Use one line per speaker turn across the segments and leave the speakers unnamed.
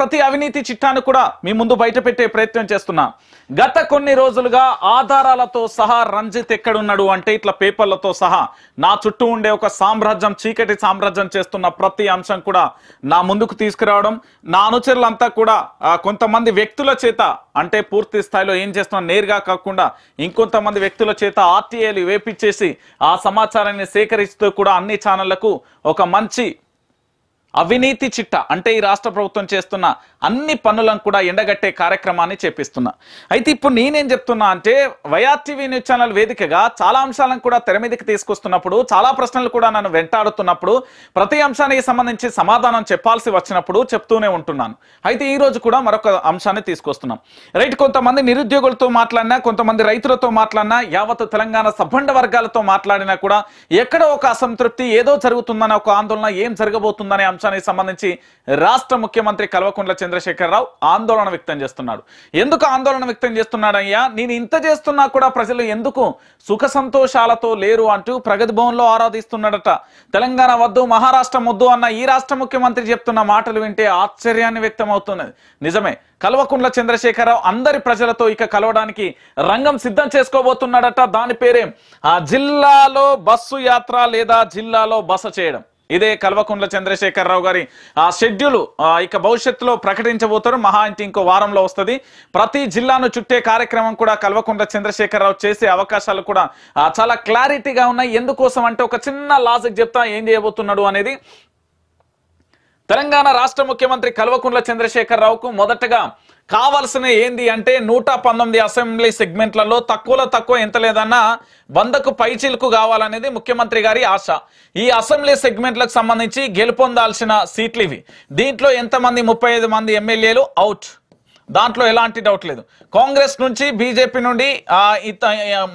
ప్రతి అవినీతి చిట్టాను కూడా మీ ముందు బయట పెట్టే ప్రయత్నం చేస్తున్నా గత కొన్ని రోజులుగా ఆధారాలతో సహా రంజిత్ ఎక్కడున్నాడు అంటే ఇట్లా పేపర్లతో సహా నా చుట్టూ ఉండే ఒక సామ్రాజ్యం చీకటి సామ్రాజ్యం చేస్తున్న ప్రతి అంశం కూడా నా ముందుకు తీసుకురావడం నా అనుచరులంతా కూడా కొంతమంది వ్యక్తుల చేత అంటే పూర్తి స్థాయిలో ఏం చేస్తున్నా నేరుగా కాకుండా ఇంకొంతమంది వ్యక్తుల చేత ఆర్టీఐలు వేపించేసి ఆ సమాచారాన్ని సేకరిస్తూ కూడా అన్ని ఛానళ్లకు ఒక మంచి అవినీతి చిట్ట అంటే ఈ రాష్ట్ర ప్రభుత్వం చేస్తున్న అన్ని పనులను కూడా ఎండగట్టే కార్యక్రమాన్ని చేపిస్తున్నా అయితే ఇప్పుడు నేనేం చెప్తున్నా అంటే వైఆర్టీవీ న్యూస్ ఛానల్ వేదికగా చాలా అంశాలను కూడా తెర మీదకి తీసుకొస్తున్నప్పుడు చాలా ప్రశ్నలు కూడా నన్ను వెంటాడుతున్నప్పుడు ప్రతి అంశానికి సంబంధించి సమాధానం చెప్పాల్సి వచ్చినప్పుడు చెప్తూనే ఉంటున్నాను అయితే ఈ రోజు కూడా మరొక అంశాన్ని తీసుకొస్తున్నాం రైట్ కొంతమంది నిరుద్యోగులతో మాట్లాడినా కొంతమంది రైతులతో మాట్లాడినా యావత్ తెలంగాణ సబ్బండ వర్గాలతో మాట్లాడినా కూడా ఎక్కడో ఒక అసంతృప్తి ఏదో జరుగుతుందనే ఒక ఆందోళన ఏం జరగబోతుందనే అంశానికి సంబంధించి రాష్ట్ర ముఖ్యమంత్రి కల్వకుంట్ల చంద్రశేఖరరావు ఆందోళన వ్యక్తం చేస్తున్నాడు ఎందుకు ఆందోళన వ్యక్తం చేస్తున్నాడయ్యా నేను ఇంత చేస్తున్నా కూడా ప్రజలు ఎందుకు సుఖ సంతోషాలతో లేరు అంటూ ప్రగతి భవన్లో ఆరాధిస్తున్నాడట తెలంగాణ వద్దు మహారాష్ట్రం వద్దు అన్న ఈ రాష్ట్ర ముఖ్యమంత్రి చెప్తున్న మాటలు వింటే ఆశ్చర్యాన్ని వ్యక్తం అవుతున్నది నిజమే కల్వకుండ్ల చంద్రశేఖరరావు అందరి ప్రజలతో ఇక కలవడానికి రంగం సిద్ధం చేసుకోబోతున్నాడట దాని పేరే ఆ జిల్లాలో బస్సు యాత్ర లేదా జిల్లాలో బస చేయడం ఇదే కల్వకుండ్ల చంద్రశేఖరరావు గారి ఆ షెడ్యూల్ ఇక భవిష్యత్తులో ప్రకటించబోతారు మహా అంటే ఇంకో వారంలో వస్తుంది ప్రతి జిల్లాను చుట్టే కార్యక్రమం కూడా కల్వకుండ్ల చంద్రశేఖరరావు చేసే అవకాశాలు కూడా చాలా క్లారిటీగా ఉన్నాయి ఎందుకోసం అంటే ఒక చిన్న లాజిక్ చెప్తా ఏం చేయబోతున్నాడు అనేది తెలంగాణ రాష్ట్ర ముఖ్యమంత్రి కల్వకుండ్ల చంద్రశేఖరరావుకు మొదటగా కావాల్సిన ఏంది అంటే నూట పంతొమ్మిది అసెంబ్లీ సెగ్మెంట్లలో తక్కువలో తక్కువ ఎంత లేదన్నా వందకు పైచిలకు కావాలనేది ముఖ్యమంత్రి గారి ఆశ ఈ అసెంబ్లీ సెగ్మెంట్లకు సంబంధించి గెలుపొందాల్సిన సీట్లు ఇవి దీంట్లో ఎంతమంది ముప్పై మంది ఎమ్మెల్యేలు అవుట్ దాంట్లో ఎలాంటి డౌట్ లేదు కాంగ్రెస్ నుంచి బీజేపీ నుండి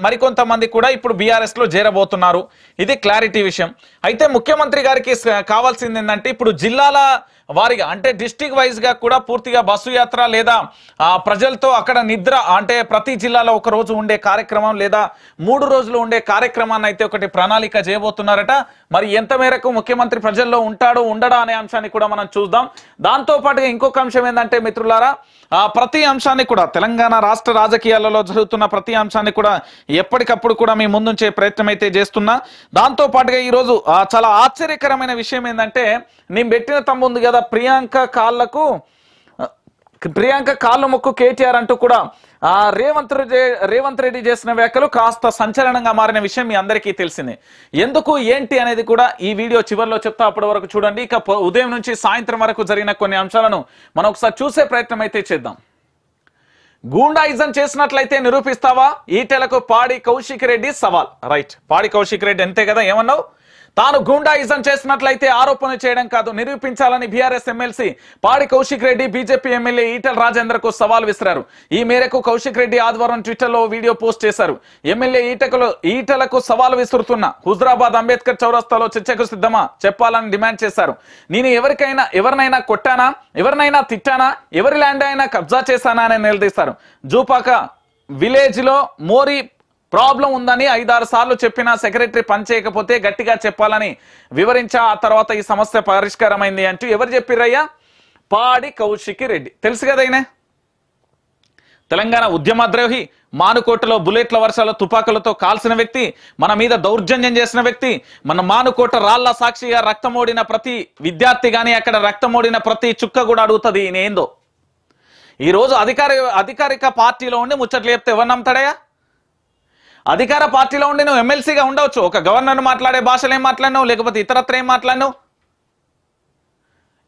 మరికొంతమంది కూడా ఇప్పుడు బీఆర్ఎస్లో చేరబోతున్నారు ఇది క్లారిటీ విషయం అయితే ముఖ్యమంత్రి గారికి కావాల్సింది ఏంటంటే ఇప్పుడు జిల్లాల వారిగా అంటే డిస్టిక్ వైజ్గా కూడా పూర్తిగా బస్సు యాత్ర లేదా ప్రజలతో అక్కడ నిద్ర అంటే ప్రతి జిల్లాలో ఒక రోజు ఉండే కార్యక్రమం లేదా మూడు రోజులు ఉండే కార్యక్రమాన్ని అయితే ఒకటి ప్రణాళిక చేయబోతున్నారట మరి ఎంత మేరకు ముఖ్యమంత్రి ప్రజల్లో ఉంటాడో ఉండడా అనే అంశాన్ని కూడా మనం చూద్దాం దాంతోపాటుగా ఇంకొక అంశం ఏంటంటే మిత్రులారా ప్రతి అంశాన్ని కూడా తెలంగాణ రాష్ట్ర రాజకీయాలలో జరుగుతున్న ప్రతి అంశాన్ని కూడా ఎప్పటికప్పుడు కూడా మీ ముందుంచే ప్రయత్నం అయితే చేస్తున్నా దాంతోపాటుగా ఈరోజు చాలా ఆశ్చర్యకరమైన విషయం ఏంటంటే నేను పెట్టిన తమ్ముంది కదా కదా ప్రియాంక కాళ్లకు ప్రియాంక కాళ్ళు ముక్కు కేటీఆర్ అంటూ కూడా ఆ రేవంత్ రెడ్డి రేవంత్ రెడ్డి చేసిన వ్యాఖ్యలు కాస్త సంచలనంగా మారిన విషయం మీ అందరికీ తెలిసిందే ఎందుకు ఏంటి అనేది కూడా ఈ వీడియో చివరిలో చెప్తా అప్పటి వరకు చూడండి ఇక ఉదయం నుంచి సాయంత్రం వరకు జరిగిన కొన్ని అంశాలను మనం ఒకసారి చూసే ప్రయత్నం అయితే చేద్దాం గూండాయిజం చేసినట్లయితే నిరూపిస్తావా ఈటెలకు పాడి కౌశిక్ రెడ్డి సవాల్ రైట్ పాడి కౌశిక్ రెడ్డి అంతే కదా ఏమన్నావు తాను గూండాయిజం చేసినట్లయితే ఆరోపణ చేయడం కాదు నిరూపించాలని BRS MLC Padi Kaushik Reddy BJP MLA Etela రాజేంద్రకు సవాల్ విసిరారు ఈ మేరకు కౌశిక్ రెడ్డి ఆదివారం ట్విట్టర్లో వీడియో పోస్ట్ చేశారు ఎమ్మెల్యే ఈటకులు ఈటలకు సవాల్ విసురుతున్న హుజరాబాద్ అంబేద్కర్ చౌరస్తాలో చర్చకు సిద్ధమా చెప్పాలని డిమాండ్ చేశారు నేను ఎవరికైనా ఎవరినైనా కొట్టానా ఎవరినైనా తిట్టానా ఎవరి ల్యాండ్ అయినా కబ్జా చేశానా అని నిలదీశారు జూపాక విలేజ్లో మోరీ ప్రాబ్లం ఉందని ఐదారు సార్లు చెప్పినా సెక్రటరీ పనిచేయకపోతే గట్టిగా చెప్పాలని వివరించా ఆ తర్వాత ఈ సమస్య పరిష్కారమైంది అంటూ ఎవరు చెప్పిరయ్యా పాడి కౌశికి రెడ్డి తెలుసు కదైనా తెలంగాణ ఉద్యమద్రోహి మానుకోటలో బుల్లెట్ల వర్షాలు తుపాకులతో కాల్సిన వ్యక్తి మన మీద దౌర్జన్యం చేసిన వ్యక్తి మన మానుకోట రాళ్ల సాక్షిగా రక్తమోడిన ప్రతి విద్యార్థి కానీ అక్కడ రక్తమోడిన ప్రతి చుక్క కూడా అడుగుతుంది ఈయన ఏందో ఈరోజు అధికారి అధికారిక పార్టీలో ఉండి ముచ్చట్లు చెప్తే ఎవరు నమ్ముతాడయా అధికార పార్టీలో ఉండి నువ్వు ఎమ్మెల్సీగా ఉండవచ్చు ఒక గవర్నర్ మాట్లాడే భాషలు ఏం మాట్లాడినావు లేకపోతే ఇతరత్ర ఏం మాట్లాడినావు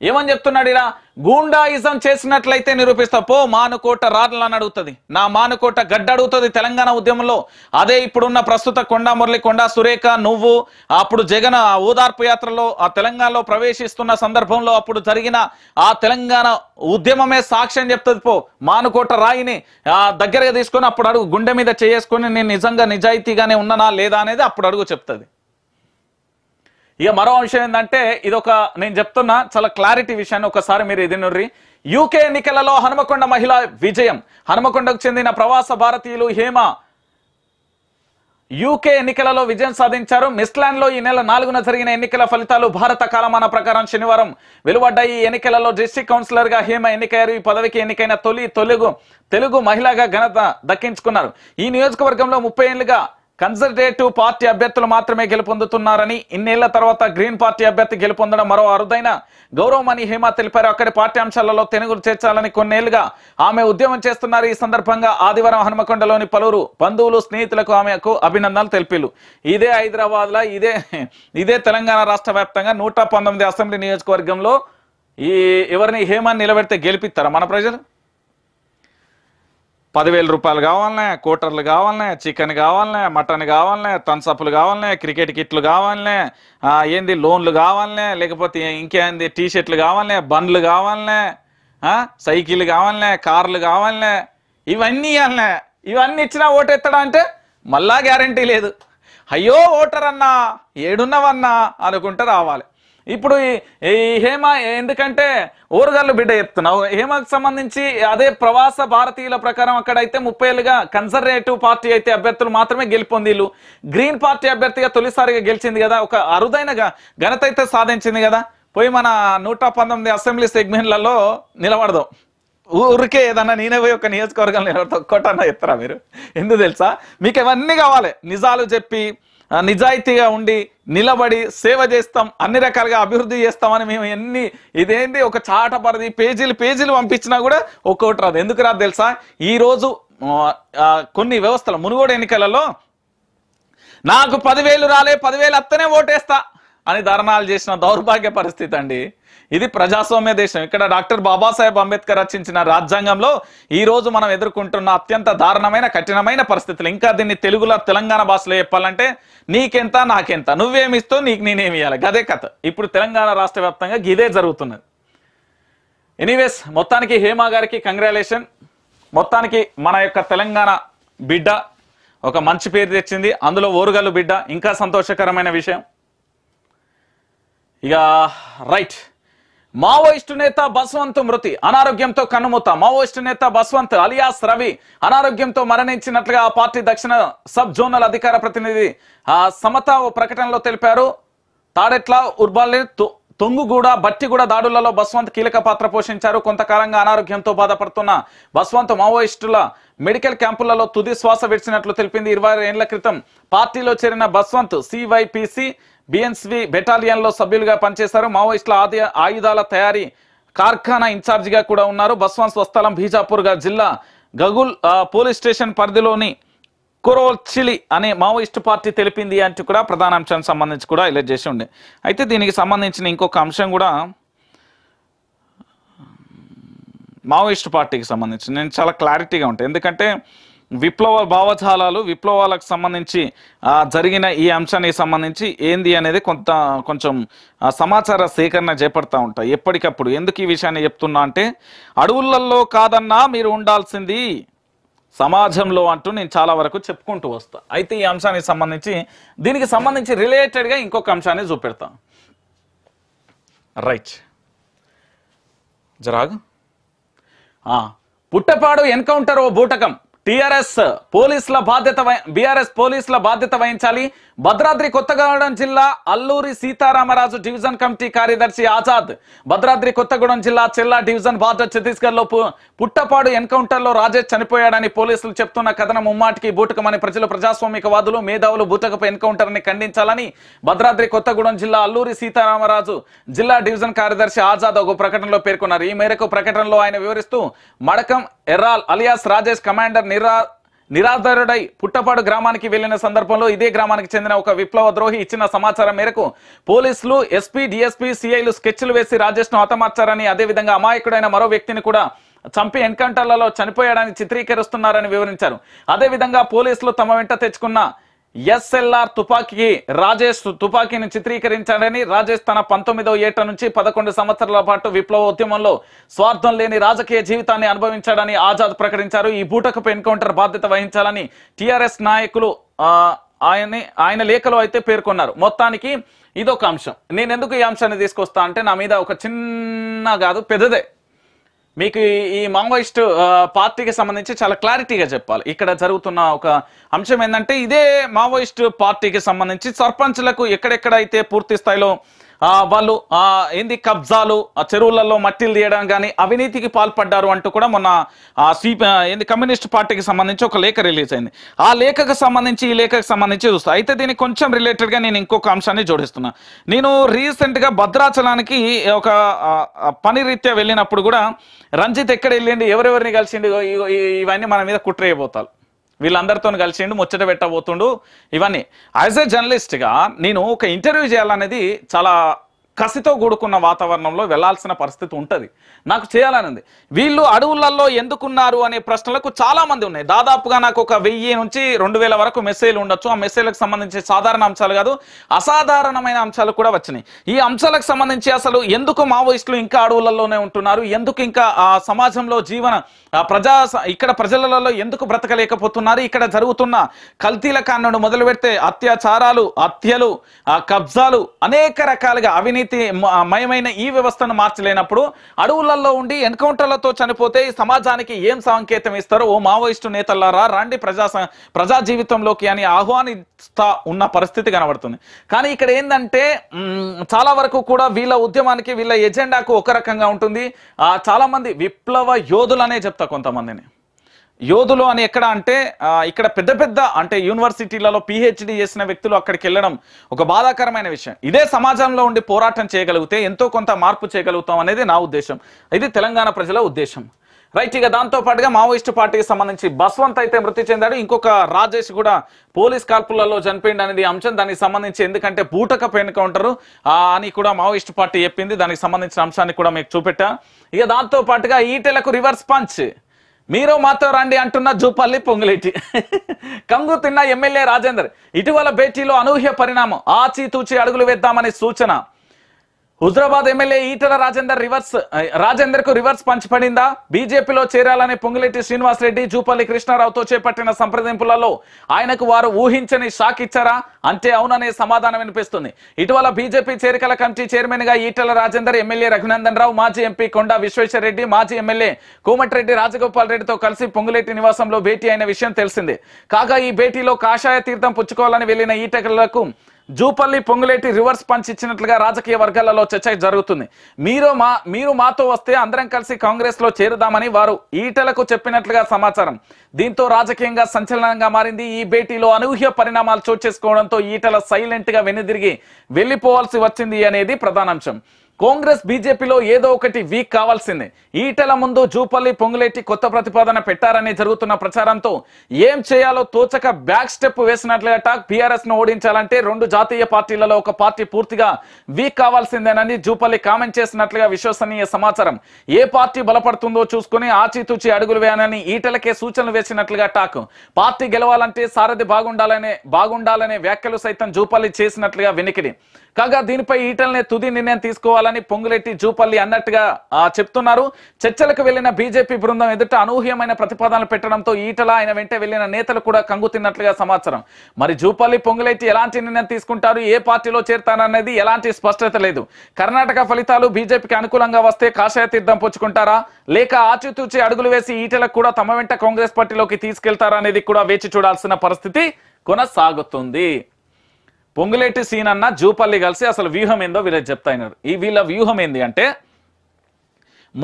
ఏమని చెప్తున్నాడు ఇలా గూండాయిజం చేసినట్లయితే నిరూపిస్తా పో మానుకోట రాడ్లు అడుగుతుంది నా మానుకోట గడ్డ అడుగుతుంది తెలంగాణ ఉద్యమంలో అదే ఇప్పుడున్న ప్రస్తుత కొండా మురళి కొండా సురేఖ నువ్వు అప్పుడు జగన్ ఓదార్పు యాత్రలో ఆ తెలంగాణలో ప్రవేశిస్తున్న సందర్భంలో అప్పుడు జరిగిన ఆ తెలంగాణ ఉద్యమమే సాక్ష్యం చెప్తుంది పో మానుకోట రాయిని దగ్గరగా తీసుకొని అప్పుడు అడుగు గుండె మీద చేసుకొని నేను నిజంగా నిజాయితీగానే ఉన్నానా లేదా అనేది అప్పుడు అడుగు చెప్తుంది ఇక మరో అంశం ఏంటంటే ఇది ఒక నేను చెప్తున్నా చాలా క్లారిటీ విషయాన్ని ఒకసారి మీరు ఎదినర్రి యూకే ఎన్నికలలో హనుమకొండ మహిళ విజయం హనుమకొండకు చెందిన ప్రవాస భారతీయులు హేమ యూకే ఎన్నికలలో విజయం సాధించారు మిస్లాండ్ లో ఈ నెల నాలుగున జరిగిన ఎన్నికల ఫలితాలు భారత కాలమాన ప్రకారం శనివారం వెలువడ్డాయి ఈ ఎన్నికలలో డిస్టిక్ కౌన్సిలర్ గా హేమ ఎన్నికయ్యారు ఈ పదవికి ఎన్నికైన తొలి తొలుగు తెలుగు మహిళగా ఘనత దక్కించుకున్నారు ఈ నియోజకవర్గంలో ముప్పై ఏళ్ళుగా కన్సర్వేటివ్ పార్టీ అభ్యర్థులు మాత్రమే గెలుపొందుతున్నారని ఇన్నేళ్ల తర్వాత గ్రీన్ పార్టీ అభ్యర్థి గెలుపొందడం మరో అరుదైన గౌరవం అని హేమ తెలిపారు అక్కడి అంశాలలో తెలుగును చేర్చాలని కొన్నేళ్లుగా ఆమె ఉద్యమం చేస్తున్నారు ఈ సందర్భంగా ఆదివారం హనుమకొండలోని పలువురు బంధువులు స్నేహితులకు ఆమెకు అభినందనలు తెలిపారు ఇదే హైదరాబాద్లో ఇదే ఇదే తెలంగాణ రాష్ట్ర వ్యాప్తంగా అసెంబ్లీ నియోజకవర్గంలో ఈ ఎవరిని హేమాన్ని నిలబెడితే గెలిపిస్తారా మన ప్రజలు పదివేల రూపాయలు కావాలనే కోటర్లు కావాలనే చికెన్ కావాలనే మటన్ కావాలనే థమ్స్అప్లు కావాలనే క్రికెట్ కిట్లు కావాలనే ఏంది లోన్లు కావాలనే లేకపోతే ఇంకేంది టీ షర్ట్లు కావాలనే బండ్లు కావాలనే సైకిల్ కావాలనే కార్లు కావాలనే ఇవన్నీ ఇవ్వాలనే ఇవన్నీ ఇచ్చినా ఓటెత్తడా అంటే మళ్ళా గ్యారంటీ లేదు అయ్యో ఓటర్ అన్నా ఏడున్నవన్నా అనుకుంటే రావాలి ఇప్పుడు ఈ హేమ ఎందుకంటే ఊరగల్లు బిడ్డ చెప్తున్నావు హేమకు సంబంధించి అదే ప్రవాస భారతీయుల ప్రకారం అక్కడైతే ముప్పై ఏళ్ళుగా కన్సర్వేటివ్ పార్టీ అయితే అభ్యర్థులు మాత్రమే గెలుపొందిళ్ళు గ్రీన్ పార్టీ అభ్యర్థిగా తొలిసారిగా గెలిచింది కదా ఒక అరుదైన ఘనత అయితే సాధించింది కదా పోయి మన నూట పంతొమ్మిది అసెంబ్లీ సెగ్మెంట్లలో నిలబడదాం ఊరికే ఏదన్నా నేనే పోయి ఒక నియోజకవర్గాలు నిలబడతాం ఒక్కటన్నా చెప్తారా మీరు ఎందుకు తెలుసా మీకు ఇవన్నీ కావాలి నిజాలు చెప్పి నిజాయితీగా ఉండి నిలబడి సేవ చేస్తాం అన్ని రకాలుగా అభివృద్ధి చేస్తామని మేము ఎన్ని ఇదేంటి ఒక చాట పరిధి పేజీలు పేజీలు పంపించినా కూడా ఒక్కోటి రాదు ఎందుకు రాదు తెలుసా ఈరోజు కొన్ని వ్యవస్థలు మునుగోడు ఎన్నికలలో నాకు పదివేలు రాలే పదివేలు అత్తనే ఓటేస్తా అని ధర్నాలు చేసిన దౌర్భాగ్య పరిస్థితి అండి ఇది ప్రజాస్వామ్య దేశం ఇక్కడ డాక్టర్ బాబాసాహెబ్ అంబేద్కర్ రచించిన రాజ్యాంగంలో ఈ రోజు మనం ఎదుర్కొంటున్న అత్యంత దారుణమైన కఠినమైన పరిస్థితులు ఇంకా దీన్ని తెలుగులో తెలంగాణ భాషలో చెప్పాలంటే నీకెంత నాకెంత నువ్వేమిస్తావు నీకు ఇవ్వాలి గదే కథ ఇప్పుడు తెలంగాణ రాష్ట్ర వ్యాప్తంగా ఇదే జరుగుతున్నది ఎనీవేస్ మొత్తానికి హేమా గారికి కంగ్రాలేషన్ మొత్తానికి మన యొక్క తెలంగాణ బిడ్డ ఒక మంచి పేరు తెచ్చింది అందులో ఓరుగల్లు బిడ్డ ఇంకా సంతోషకరమైన విషయం ఇక రైట్ మావోయిస్టు నేత బస్వంత్ మృతి అనారోగ్యంతో కన్నుమూత మావోయిస్టు నేత బస్వంత్ అలియాస్ రవి అనారోగ్యంతో మరణించినట్లుగా ఆ పార్టీ దక్షిణ సబ్ జోనల్ అధికార ప్రతినిధి సమత ప్రకటనలో తెలిపారు తాడెట్ల ఉర్బాలి తొంగుగూడ బట్టిగూడ దాడులలో బస్వంత్ కీలక పాత్ర పోషించారు కొంతకాలంగా అనారోగ్యంతో బాధపడుతున్న బస్వంత్ మావోయిస్టుల మెడికల్ క్యాంపులలో తుది శ్వాస విడిచినట్లు తెలిపింది ఇరవై ఏళ్ల క్రితం పార్టీలో చేరిన బస్వంత్ సివైపిసి బిఎన్స్వి బెటాలియన్లో సభ్యులుగా పనిచేశారు మావోయిస్టుల ఆది ఆయుధాల తయారీ కార్ఖానా ఇన్ఛార్జిగా కూడా ఉన్నారు బస్వాన్ స్వస్థలం బీజాపూర్గా జిల్లా గగుల్ పోలీస్ స్టేషన్ పరిధిలోని కురోచిలి అనే మావోయిస్టు పార్టీ తెలిపింది అంటూ కూడా ప్రధాన అంశానికి సంబంధించి కూడా ఇలా చేసి ఉండే అయితే దీనికి సంబంధించిన ఇంకొక అంశం కూడా మావోయిస్టు పార్టీకి సంబంధించి నేను చాలా క్లారిటీగా ఉంటాయి ఎందుకంటే విప్లవ భావజాలాలు విప్లవాలకు సంబంధించి జరిగిన ఈ అంశానికి సంబంధించి ఏంది అనేది కొంత కొంచెం సమాచార సేకరణ చేపడతా ఉంటాయి ఎప్పటికప్పుడు ఎందుకు ఈ విషయాన్ని చెప్తున్నా అంటే అడవులలో కాదన్నా మీరు ఉండాల్సింది సమాజంలో అంటూ నేను చాలా వరకు చెప్పుకుంటూ వస్తా అయితే ఈ అంశానికి సంబంధించి దీనికి సంబంధించి రిలేటెడ్గా ఇంకొక అంశాన్ని చూపెడతా రైట్ జరాగ్ పుట్టపాడు ఎన్కౌంటర్ ఓ బూటకం టిఆర్ఎస్ పోలీసుల బాధ్యత బీఆర్ఎస్ పోలీసుల బాధ్యత వహించాలి భద్రాద్రి కొత్తగూడెం జిల్లా అల్లూరి సీతారామరాజు డివిజన్ కమిటీ కార్యదర్శి ఆజాద్ భద్రాద్రి కొత్తగూడెం జిల్లా చెల్లా డివిజన్ ఛత్తీస్గఢ్ లో పుట్టపాడు ఎన్కౌంటర్లో రాజేష్ చనిపోయాడని పోలీసులు చెప్తున్న కథనం ముమ్మాటికి బూటకమని ప్రజలు ప్రజాస్వామికవాదులు మేధావులు బూటకపు ని ఖండించాలని భద్రాద్రి కొత్తగూడెం జిల్లా అల్లూరి సీతారామరాజు జిల్లా డివిజన్ కార్యదర్శి ఆజాద్ ఒక ప్రకటనలో పేర్కొన్నారు ఈ మేరకు ప్రకటనలో ఆయన వివరిస్తూ మడకం ఎర్రాల్ అలియాస్ రాజేష్ కమాండర్ నిరా నిరాధారుడై పుట్టపాడు గ్రామానికి వెళ్లిన సందర్భంలో ఇదే గ్రామానికి చెందిన ఒక విప్లవ ద్రోహి ఇచ్చిన సమాచారం మేరకు పోలీసులు ఎస్పీ డిఎస్పీ సిఐలు స్కెచ్లు వేసి రాజేష్ ను హతమార్చారని అదేవిధంగా అమాయకుడైన మరో వ్యక్తిని కూడా చంపి ఎన్కౌంటర్లలో చనిపోయాడని చిత్రీకరిస్తున్నారని వివరించారు అదేవిధంగా పోలీసులు తమ వెంట తెచ్చుకున్న ఎస్ఎల్ఆర్ తుపాకీ రాజేష్ తుపాకీని చిత్రీకరించాడని రాజేష్ తన పంతొమ్మిదవ ఏట నుంచి పదకొండు సంవత్సరాల పాటు విప్లవ ఉద్యమంలో స్వార్థం లేని రాజకీయ జీవితాన్ని అనుభవించాడని ఆజాద్ ప్రకటించారు ఈ బూటకపు ఎన్కౌంటర్ బాధ్యత వహించాలని టిఆర్ఎస్ నాయకులు ఆయన్ని ఆయన లేఖలో అయితే పేర్కొన్నారు మొత్తానికి ఇదొక అంశం నేను ఎందుకు ఈ అంశాన్ని తీసుకొస్తా అంటే నా మీద ఒక చిన్న కాదు పెద్దదే మీకు ఈ మావోయిస్ట్ పార్టీకి సంబంధించి చాలా క్లారిటీగా చెప్పాలి ఇక్కడ జరుగుతున్న ఒక అంశం ఏంటంటే ఇదే మావోయిస్ట్ పార్టీకి సంబంధించి సర్పంచ్లకు ఎక్కడెక్కడైతే పూర్తి స్థాయిలో వాళ్ళు ఏంది కబ్జాలు చెరువులలో మట్టిలు తీయడం కానీ అవినీతికి పాల్పడ్డారు అంటూ కూడా మొన్న సిపి ఏంది కమ్యూనిస్ట్ పార్టీకి సంబంధించి ఒక లేఖ రిలీజ్ అయింది ఆ లేఖకు సంబంధించి ఈ లేఖకు సంబంధించి చూస్తా అయితే దీనికి కొంచెం రిలేటెడ్గా నేను ఇంకొక అంశాన్ని జోడిస్తున్నా నేను రీసెంట్గా భద్రాచలానికి ఒక పని రీత్యా వెళ్ళినప్పుడు కూడా రంజిత్ ఎక్కడ వెళ్ళిండి ఎవరెవరిని కలిసిండి ఇవన్నీ మన మీద కుట్రేయబోతారు వీళ్ళందరితో కలిసిండు ముచ్చట పెట్టబోతుండు ఇవన్నీ యాజ్ ఏ జర్నలిస్ట్గా నేను ఒక ఇంటర్వ్యూ చేయాలనేది చాలా కసితో కూడుకున్న వాతావరణంలో వెళ్లాల్సిన పరిస్థితి ఉంటుంది నాకు చేయాలని ఉంది వీళ్ళు అడవులలో ఎందుకున్నారు అనే ప్రశ్నలకు చాలామంది ఉన్నాయి దాదాపుగా నాకు ఒక వెయ్యి నుంచి రెండు వరకు మెసేజ్లు ఉండొచ్చు ఆ మెసేజ్లకు సంబంధించి సాధారణ అంశాలు కాదు అసాధారణమైన అంశాలు కూడా వచ్చినాయి ఈ అంశాలకు సంబంధించి అసలు ఎందుకు మావోయిస్టులు ఇంకా అడవులలోనే ఉంటున్నారు ఎందుకు ఇంకా ఆ సమాజంలో జీవన ప్రజా ఇక్కడ ప్రజలలో ఎందుకు బ్రతకలేకపోతున్నారు ఇక్కడ జరుగుతున్న కల్తీల కాన్నుడు మొదలు పెడితే అత్యాచారాలు హత్యలు కబ్జాలు అనేక రకాలుగా అవినీతి అవినీతి మయమైన ఈ వ్యవస్థను మార్చలేనప్పుడు అడవులలో ఉండి ఎన్కౌంటర్లతో చనిపోతే ఈ సమాజానికి ఏం సంకేతం ఇస్తారు ఓ మావోయిస్టు నేతలారా రాండి ప్రజా ప్రజా జీవితంలోకి అని ఆహ్వానిస్తా ఉన్న పరిస్థితి కనబడుతుంది కానీ ఇక్కడ ఏంటంటే చాలా వరకు కూడా వీళ్ళ ఉద్యమానికి వీళ్ళ ఎజెండాకు ఒక రకంగా ఉంటుంది చాలా మంది విప్లవ యోధులనే చెప్తా కొంతమందిని యోధులు అని ఎక్కడ అంటే ఇక్కడ పెద్ద పెద్ద అంటే యూనివర్సిటీలలో పిహెచ్డి చేసిన వ్యక్తులు అక్కడికి వెళ్ళడం ఒక బాధాకరమైన విషయం ఇదే సమాజంలో ఉండి పోరాటం చేయగలిగితే ఎంతో కొంత మార్పు చేయగలుగుతాం అనేది నా ఉద్దేశం ఇది తెలంగాణ ప్రజల ఉద్దేశం రైట్ ఇక దాంతో పాటుగా మావోయిస్టు పార్టీకి సంబంధించి బస్వంత్ అయితే మృతి చెందాడు ఇంకొక రాజేష్ కూడా పోలీస్ కాల్పులలో చనిపోయింది అనేది అంశం దానికి సంబంధించి ఎందుకంటే బూటక ఉంటారు అని కూడా మావోయిస్టు పార్టీ చెప్పింది దానికి సంబంధించిన అంశాన్ని కూడా మీకు చూపెట్టా ఇక దాంతో పాటుగా ఈటెలకు రివర్స్ పంచ్ మీరు మాతో రండి అంటున్న జూపల్లి పొంగులేటి కంగు తిన్న ఎమ్మెల్యే రాజేందర్ ఇటీవల భేటీలో అనూహ్య పరిణామం ఆచితూచి అడుగులు వేద్దామనే సూచన హుజరాబాద్ ఎమ్మెల్యే ఈటల రాజేందర్ రివర్స్ రాజేందర్ కు రివర్స్ పంచ్ పడిందా బీజేపీలో చేరాలనే పొంగులెట్టి శ్రీనివాసరెడ్డి జూపల్లి కృష్ణారావుతో చేపట్టిన సంప్రదింపులలో ఆయనకు వారు ఊహించని షాక్ ఇచ్చారా అంటే అవుననే సమాధానం వినిపిస్తుంది ఇటీవల బీజేపీ చేరికల కమిటీ చైర్మన్ గా ఈటల రాజేందర్ ఎమ్మెల్యే రఘునందన్ రావు మాజీ ఎంపీ కొండా విశ్వేశ్వర రెడ్డి మాజీ ఎమ్మెల్యే కోమటిరెడ్డి రాజగోపాల్ రెడ్డితో కలిసి పొంగులేటి నివాసంలో భేటీ అయిన విషయం తెలిసిందే కాగా ఈ భేటీలో కాషాయ తీర్థం పుచ్చుకోవాలని వెళ్లిన ఈటలకు జూపల్లి పొంగులేటి రివర్స్ పంచ్ ఇచ్చినట్లుగా రాజకీయ వర్గాలలో చర్చ జరుగుతుంది మీరు మా మీరు మాతో వస్తే అందరం కలిసి కాంగ్రెస్లో చేరుదామని వారు ఈటలకు చెప్పినట్లుగా సమాచారం దీంతో రాజకీయంగా సంచలనంగా మారింది ఈ భేటీలో అనూహ్య పరిణామాలు చోటు చేసుకోవడంతో ఈటల సైలెంట్గా వెనుదిరిగి వెళ్ళిపోవాల్సి వచ్చింది అనేది ప్రధానాంశం కాంగ్రెస్ బీజేపీలో ఏదో ఒకటి వీక్ కావాల్సిందే ఈటల ముందు జూపల్లి పొంగులేటి కొత్త ప్రతిపాదన పెట్టారని జరుగుతున్న ప్రచారంతో ఏం చేయాలో తోచక బ్యాక్ స్టెప్ వేసినట్లుగా టాక్ బీఆర్ఎస్ ను ఓడించాలంటే రెండు జాతీయ పార్టీలలో ఒక పార్టీ పూర్తిగా వీక్ కావాల్సిందేనని జూపల్లి కామెంట్ చేసినట్లుగా విశ్వసనీయ సమాచారం ఏ పార్టీ బలపడుతుందో చూసుకుని ఆచితూచి అడుగులు వేయాలని ఈటలకే సూచనలు వేసినట్లుగా టాక్ పార్టీ గెలవాలంటే సారథి బాగుండాలనే బాగుండాలనే వ్యాఖ్యలు సైతం జూపల్లి చేసినట్లుగా వెనికిడి కాగా దీనిపై ఈటలనే తుది నిర్ణయం తీసుకోవాలని పొంగులెట్టి జూపల్లి అన్నట్టుగా చెప్తున్నారు చర్చలకు వెళ్లిన బీజేపీ బృందం ఎదుట అనూహ్యమైన ప్రతిపాదనలు పెట్టడంతో ఈటల ఆయన వెంట వెళ్లిన నేతలు కూడా తిన్నట్లుగా సమాచారం మరి జూపల్లి పొంగులెట్టి ఎలాంటి నిర్ణయం తీసుకుంటారు ఏ పార్టీలో చేరుతారనేది ఎలాంటి స్పష్టత లేదు కర్ణాటక ఫలితాలు బీజేపీకి అనుకూలంగా వస్తే కాషాయ తీర్థం పుచ్చుకుంటారా లేక ఆచితూచి అడుగులు వేసి ఈటలకు కూడా తమ వెంట కాంగ్రెస్ పార్టీలోకి తీసుకెళ్తారా అనేది కూడా వేచి చూడాల్సిన పరిస్థితి కొనసాగుతుంది పొంగులేటి సీన్ అన్న జూపల్లి కలిసి అసలు వ్యూహం ఏందో వీళ్ళకి చెప్తాయినారు ఈ వీళ్ళ వ్యూహం ఏంది అంటే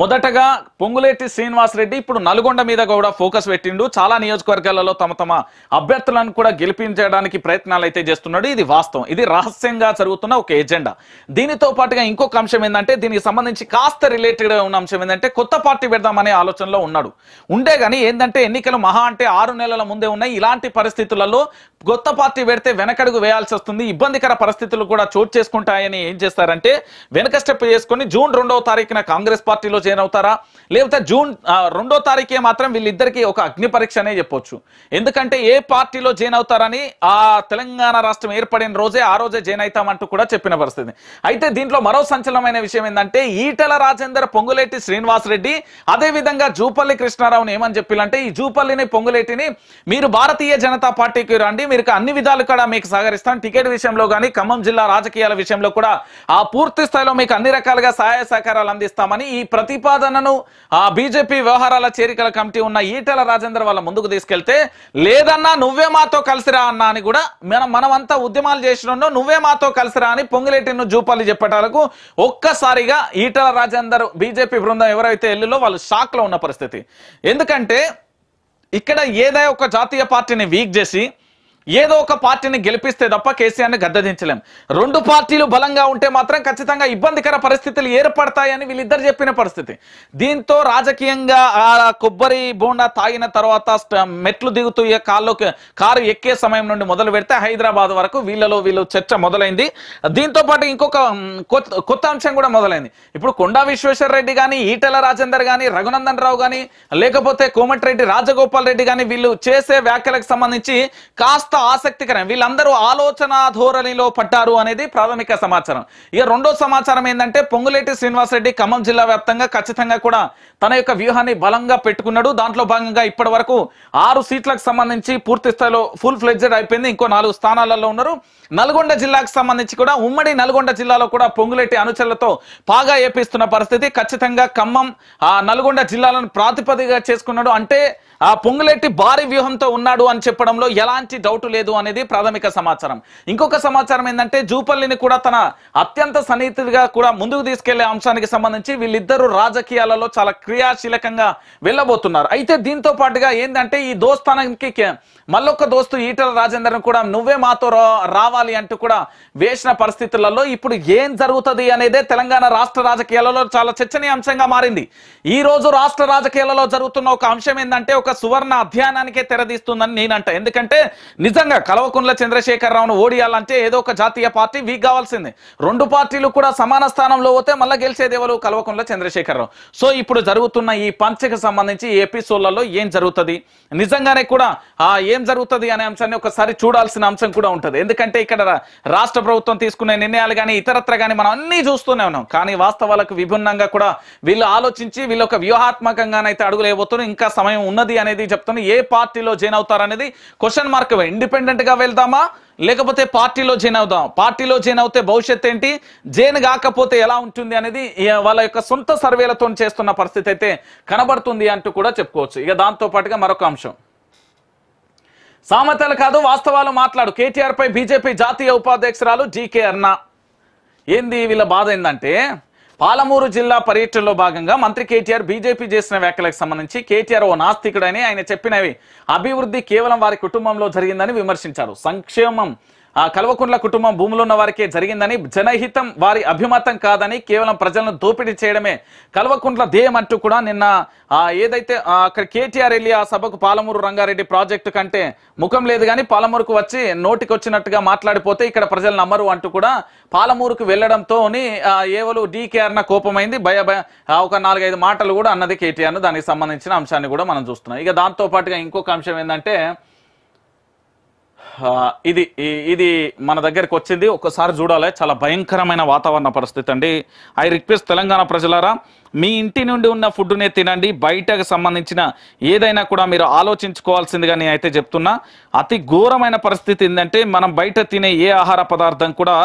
మొదటగా పొంగులేటి శ్రీనివాసరెడ్డి ఇప్పుడు నల్గొండ మీద కూడా ఫోకస్ పెట్టిండు చాలా నియోజకవర్గాలలో తమ తమ అభ్యర్థులను కూడా గెలిపించడానికి ప్రయత్నాలు అయితే చేస్తున్నాడు ఇది వాస్తవం ఇది రహస్యంగా జరుగుతున్న ఒక ఎజెండా దీనితో పాటుగా ఇంకొక అంశం ఏంటంటే దీనికి సంబంధించి కాస్త రిలేటెడ్ ఉన్న అంశం ఏంటంటే కొత్త పార్టీ పెడదామనే ఆలోచనలో ఉన్నాడు ఉండే కానీ ఏంటంటే ఎన్నికలు మహా అంటే ఆరు నెలల ముందే ఉన్నాయి ఇలాంటి పరిస్థితులలో కొత్త పార్టీ పెడితే వెనకడుగు వేయాల్సి వస్తుంది ఇబ్బందికర పరిస్థితులు కూడా చోటు చేసుకుంటాయని ఏం చేస్తారంటే వెనక స్టెప్ చేసుకుని జూన్ రెండవ తారీఖున కాంగ్రెస్ పార్టీలో జాయిన్ అవుతారా లేకపోతే జూన్ రెండో తారీఖే మాత్రం వీళ్ళిద్దరికి ఒక అగ్ని పరీక్ష అనే చెప్పొచ్చు ఎందుకంటే ఏ పార్టీలో జాయిన్ అవుతారని ఆ తెలంగాణ రాష్ట్రం ఏర్పడిన రోజే ఆ రోజే జాయిన్ అవుతామంటూ కూడా చెప్పిన పరిస్థితి అయితే దీంట్లో మరో సంచలనమైన విషయం ఏంటంటే ఈటల రాజేందర్ పొంగులేటి రెడ్డి అదేవిధంగా జూపల్లి కృష్ణారావుని ఏమని చెప్పిలంటే ఈ జూపల్లిని పొంగులేటిని మీరు భారతీయ జనతా పార్టీకి రండి మీరు అన్ని విధాలు కూడా మీకు సహకరిస్తాను టికెట్ విషయంలో కానీ ఖమ్మం జిల్లా రాజకీయాల విషయంలో కూడా ఆ పూర్తి స్థాయిలో మీకు అన్ని రకాలుగా సహాయ సహకారాలు అందిస్తామని ఈ ప్రతిపాదనను ఆ బీజేపీ వ్యవహారాల చేరికల కమిటీ ఉన్న ఈటల రాజేందర్ వాళ్ళ ముందుకు తీసుకెళ్తే లేదన్నా నువ్వే మాతో కలిసిరా అన్నా అని కూడా మనం మనమంతా ఉద్యమాలు చేసిన నువ్వే మాతో కలిసిరా అని పొంగిలేటిను జూపాలి చెప్పటాలకు ఒక్కసారిగా ఈటల రాజేందర్ బీజేపీ బృందం ఎవరైతే ఎల్లులో వాళ్ళు షాక్లో ఉన్న పరిస్థితి ఎందుకంటే ఇక్కడ ఏదైనా ఒక జాతీయ పార్టీని వీక్ చేసి ఏదో ఒక పార్టీని గెలిపిస్తే తప్ప కేసీఆర్ని గద్దదించలేం రెండు పార్టీలు బలంగా ఉంటే మాత్రం ఖచ్చితంగా ఇబ్బందికర పరిస్థితులు ఏర్పడతాయని వీళ్ళిద్దరు చెప్పిన పరిస్థితి దీంతో రాజకీయంగా ఆ కొబ్బరి బోండా తాగిన తర్వాత మెట్లు దిగుతూ కారులోకి కారు ఎక్కే సమయం నుండి మొదలు పెడితే హైదరాబాద్ వరకు వీళ్ళలో వీళ్ళు చర్చ మొదలైంది దీంతో పాటు ఇంకొక కొత్త అంశం కూడా మొదలైంది ఇప్పుడు కొండా విశ్వేశ్వర రెడ్డి కానీ ఈటెల రాజేందర్ కానీ రఘునందన్ రావు కానీ లేకపోతే కోమటిరెడ్డి రాజగోపాల్ రెడ్డి కానీ వీళ్ళు చేసే వ్యాఖ్యలకు సంబంధించి కాస్త కాస్త ఆసక్తికరం వీళ్ళందరూ ఆలోచన ధోరణిలో పట్టారు అనేది ప్రాథమిక సమాచారం ఇక రెండో సమాచారం ఏంటంటే పొంగులేటి శ్రీనివాసరెడ్డి ఖమ్మం జిల్లా వ్యాప్తంగా ఖచ్చితంగా కూడా తన యొక్క వ్యూహాన్ని బలంగా పెట్టుకున్నాడు దాంట్లో భాగంగా ఇప్పటి వరకు ఆరు సీట్లకు సంబంధించి పూర్తి స్థాయిలో ఫుల్ ఫ్లెడ్జెడ్ అయిపోయింది ఇంకో నాలుగు స్థానాలలో ఉన్నారు నల్గొండ జిల్లాకు సంబంధించి కూడా ఉమ్మడి నల్గొండ జిల్లాలో కూడా పొంగులేటి అనుచరులతో పాగా ఏపిస్తున్న పరిస్థితి ఖచ్చితంగా ఖమ్మం ఆ నల్గొండ జిల్లాలను ప్రాతిపదిగా చేసుకున్నాడు అంటే ఆ పొంగులెట్టి భారీ వ్యూహంతో ఉన్నాడు అని చెప్పడంలో ఎలాంటి డౌట్ లేదు అనేది ప్రాథమిక సమాచారం ఇంకొక సమాచారం ఏంటంటే జూపల్లిని కూడా తన అత్యంత సన్నిహితుడిగా కూడా ముందుకు తీసుకెళ్లే అంశానికి సంబంధించి వీళ్ళిద్దరూ రాజకీయాలలో చాలా క్రియాశీలకంగా వెళ్ళబోతున్నారు అయితే దీంతో పాటుగా ఏంటంటే ఈ దోస్తానానికి మళ్ళొక్క దోస్తు ఈటల రాజేందర్ కూడా నువ్వే మాతో రావాలి అంటూ కూడా వేసిన పరిస్థితులలో ఇప్పుడు ఏం జరుగుతుంది అనేదే తెలంగాణ రాష్ట్ర రాజకీయాలలో చాలా చర్చనీయ అంశంగా మారింది ఈ రోజు రాష్ట్ర రాజకీయాలలో జరుగుతున్న ఒక అంశం ఏంటంటే ఒక సువర్ణ అధ్యయనానికే తెరదీస్తుందని నేను అంట ఎందుకంటే నిజంగా కలవకుండ్ల చంద్రశేఖరరావును ఓడియాలంటే ఏదో ఒక జాతీయ పార్టీ వీక్ కావాల్సిందే రెండు పార్టీలు కూడా సమాన స్థానంలో పోతే మళ్ళీ గెలిచేది ఎవరు కలవకుండ్ల చంద్రశేఖరరావు సో ఇప్పుడు జరుగుతున్న ఈ పంచకు సంబంధించి ఎపిసోడ్లలో ఏం జరుగుతుంది నిజంగానే కూడా ఆ ఏం జరుగుతుంది అనే అంశాన్ని ఒకసారి చూడాల్సిన అంశం కూడా ఉంటుంది ఎందుకంటే ఇక్కడ రాష్ట్ర ప్రభుత్వం తీసుకునే నిర్ణయాలు కానీ ఇతరత్ర కానీ మనం అన్నీ చూస్తూనే ఉన్నాం కానీ వాస్తవాలకు విభిన్నంగా కూడా వీళ్ళు ఆలోచించి వీళ్ళు ఒక వ్యూహాత్మకంగానైతే అడుగులేబోతున్నారు ఇంకా సమయం ఉన్నది అనేది చెప్తున్నా ఏ పార్టీలో జాయిన్ అవుతారనేది క్వశ్చన్ మార్క్ గా వెళ్దామా లేకపోతే పార్టీలో జాయిన్ అవుదాం పార్టీలో జాయిన్ అవుతే భవిష్యత్ ఏంటి జైన్ కాకపోతే ఎలా ఉంటుంది అనేది వాళ్ళ యొక్క సొంత సర్వేలతో చేస్తున్న పరిస్థితి అయితే కనబడుతుంది అంటూ కూడా చెప్పుకోవచ్చు ఇక దాంతో పాటుగా మరొక అంశం సామెతలు కాదు వాస్తవాలు మాట్లాడు కేటీఆర్ పై బీజేపీ జాతీయ ఉపాధ్యక్షురాలు జీకే అన్నా ఏంది వీళ్ళ బాధ ఏంటంటే పాలమూరు జిల్లా పర్యటనలో భాగంగా మంత్రి కేటీఆర్ బీజేపీ చేసిన వ్యాఖ్యలకు సంబంధించి కేటీఆర్ ఓ నాస్తికుడని ఆయన చెప్పినవి అభివృద్ధి కేవలం వారి కుటుంబంలో జరిగిందని విమర్శించారు సంక్షేమం ఆ కల్వకుండ్ల కుటుంబం భూములు ఉన్న వారికే జరిగిందని జనహితం వారి అభిమతం కాదని కేవలం ప్రజలను దోపిడీ చేయడమే కల్వకుంట్ల ధ్యేయం అంటూ కూడా నిన్న ఏదైతే అక్కడ కేటీఆర్ వెళ్ళి ఆ సభకు పాలమూరు రంగారెడ్డి ప్రాజెక్టు కంటే ముఖం లేదు కానీ పాలమూరుకు వచ్చి నోటికొచ్చినట్టుగా మాట్లాడిపోతే ఇక్కడ ప్రజలు నమ్మరు అంటూ కూడా పాలమూరుకు వెళ్లడంతో ఏవలు డీకేఆర్న కోపమైంది భయ ఒక నాలుగైదు మాటలు కూడా అన్నది కేటీఆర్ను దానికి సంబంధించిన అంశాన్ని కూడా మనం చూస్తున్నాం ఇక దాంతో పాటుగా ఇంకొక అంశం ఏంటంటే ఇది ఇది మన దగ్గరికి వచ్చింది ఒకసారి చూడాలి చాలా భయంకరమైన వాతావరణ పరిస్థితి అండి ఐ రిక్వెస్ట్ తెలంగాణ ప్రజలారా మీ ఇంటి నుండి ఉన్న ఫుడ్నే తినండి బయటకు సంబంధించిన ఏదైనా కూడా మీరు ఆలోచించుకోవాల్సిందిగా నేను అయితే చెప్తున్నా అతి ఘోరమైన పరిస్థితి ఏంటంటే మనం బయట తినే ఏ ఆహార పదార్థం కూడా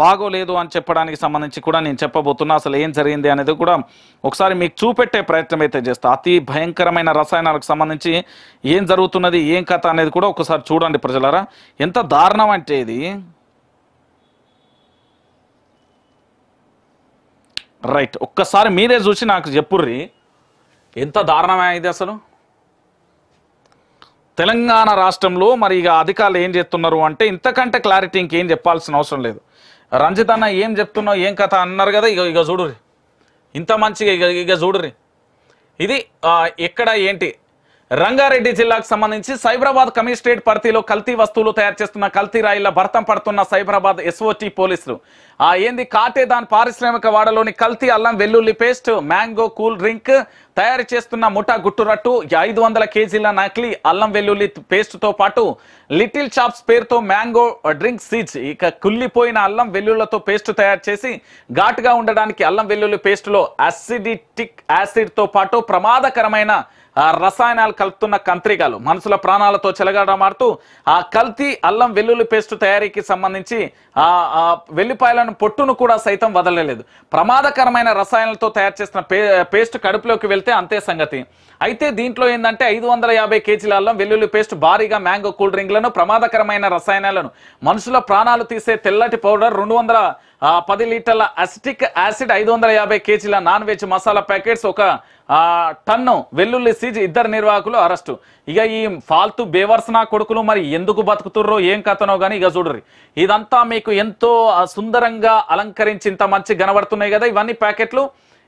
బాగోలేదు అని చెప్పడానికి సంబంధించి కూడా నేను చెప్పబోతున్నా అసలు ఏం జరిగింది అనేది కూడా ఒకసారి మీకు చూపెట్టే ప్రయత్నం అయితే చేస్తా అతి భయంకరమైన రసాయనాలకు సంబంధించి ఏం జరుగుతున్నది ఏం కథ అనేది కూడా ఒకసారి చూడండి ప్రజలరా ఎంత దారుణం అంటే ఇది రైట్ ఒక్కసారి మీరే చూసి నాకు చెప్పుర్రి ఎంత దారుణమైంది అసలు తెలంగాణ రాష్ట్రంలో మరి ఇక అధికారులు ఏం చేస్తున్నారు అంటే ఇంతకంటే క్లారిటీ ఇంకేం చెప్పాల్సిన అవసరం లేదు రంజిత్ అన్న ఏం చెప్తున్నావు ఏం కథ అన్నారు కదా ఇక ఇక చూడుర్రి ఇంత మంచిగా ఇక ఇక చూడుర్రి ఇది ఎక్కడ ఏంటి రంగారెడ్డి జిల్లాకు సంబంధించి సైబరాబాద్ కమిస్ట్రేట్ పరిధిలో కల్తీ వస్తువులు తయారు చేస్తున్న కల్తీ రాయిల భర్తం పడుతున్న సైబరాబాద్ ఎస్ఓటి పోలీసులు ఆ ఏంది కాటేదాన్ పారిశ్రామిక వాడలోని కల్తీ అల్లం వెల్లుల్లి పేస్ట్ మ్యాంగో కూల్ డ్రింక్ తయారు చేస్తున్న ముఠా గుట్టురట్టు ఐదు వందల కేజీల నకిలీ అల్లం వెల్లుల్లి పేస్ట్తో పాటు లిటిల్ చాప్స్ పేరుతో మ్యాంగో డ్రింక్ సీజ్ ఇక కుల్లిపోయిన అల్లం వెల్లుల్లతో పేస్ట్ తయారు చేసి ఘాటుగా ఉండడానికి అల్లం వెల్లుల్లి పేస్ట్లో యాసిడిటిక్ యాసిడ్తో పాటు ప్రమాదకరమైన రసాయనాలు కలుపుతున్న కంత్రికలు మనుషుల ప్రాణాలతో మారుతూ ఆ కల్తీ అల్లం వెల్లుల్లి పేస్ట్ తయారీకి సంబంధించి ఆ వెల్లిపాయలను పొట్టును కూడా సైతం వదలలేదు ప్రమాదకరమైన రసాయనాలతో తయారు చేసిన పేస్ట్ కడుపులోకి వెళ్తే అంతే సంగతి అయితే దీంట్లో ఏంటంటే ఐదు వందల యాభై కేజీల అల్లం వెల్లుల్లి పేస్ట్ భారీగా మ్యాంగో కూల్ డ్రింక్లను ప్రమాదకరమైన రసాయనాలను మనుషుల ప్రాణాలు తీసే తెల్లటి పౌడర్ రెండు వందల పది లీటర్ల అసిటిక్ యాసిడ్ ఐదు వందల యాభై కేజీల నాన్ వెజ్ మసాలా ప్యాకెట్స్ ఒక టన్ను వెల్లుల్లి సీజ్ ఇద్దరు నిర్వాహకులు అరెస్టు ఇక ఈ ఫాల్తు బేవర్స్ నా కొడుకులు మరి ఎందుకు బతుకుతుర్రో ఏం కథనో కానీ ఇక చూడరు ఇదంతా మీకు ఎంతో సుందరంగా అలంకరించి ఇంత మంచి కనబడుతున్నాయి కదా ఇవన్నీ ప్యాకెట్లు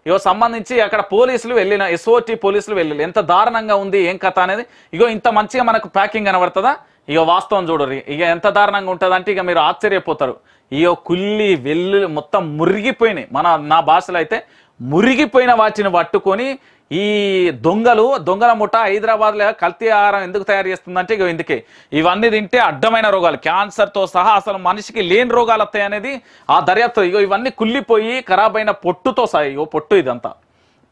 ఇగో సంబంధించి అక్కడ పోలీసులు వెళ్ళిన ఎస్ఓటి పోలీసులు వెళ్ళిన ఎంత దారుణంగా ఉంది ఏం కథ అనేది ఇగో ఇంత మంచిగా మనకు ప్యాకింగ్ కనబడుతుందా ఇక వాస్తవం చూడరు ఇక ఎంత దారుణంగా ఉంటుందంటే ఇక మీరు ఆశ్చర్యపోతారు ఇక కుల్లి వెల్లు మొత్తం మురిగిపోయినాయి మన నా భాషలో అయితే మురిగిపోయిన వాటిని పట్టుకొని ఈ దొంగలు దొంగల ముఠ హైదరాబాద్లో కల్తీ ఆహారం ఎందుకు తయారు చేస్తుందంటే ఇక ఇందుకే ఇవన్నీ తింటే అడ్డమైన రోగాలు క్యాన్సర్తో సహా అసలు మనిషికి లేని రోగాలు వస్తాయి అనేది ఆ దర్యాప్తు ఇగో ఇవన్నీ కుళ్ళిపోయి ఖరాబ్ అయిన పొట్టుతో సహా ఇగో పొట్టు ఇదంతా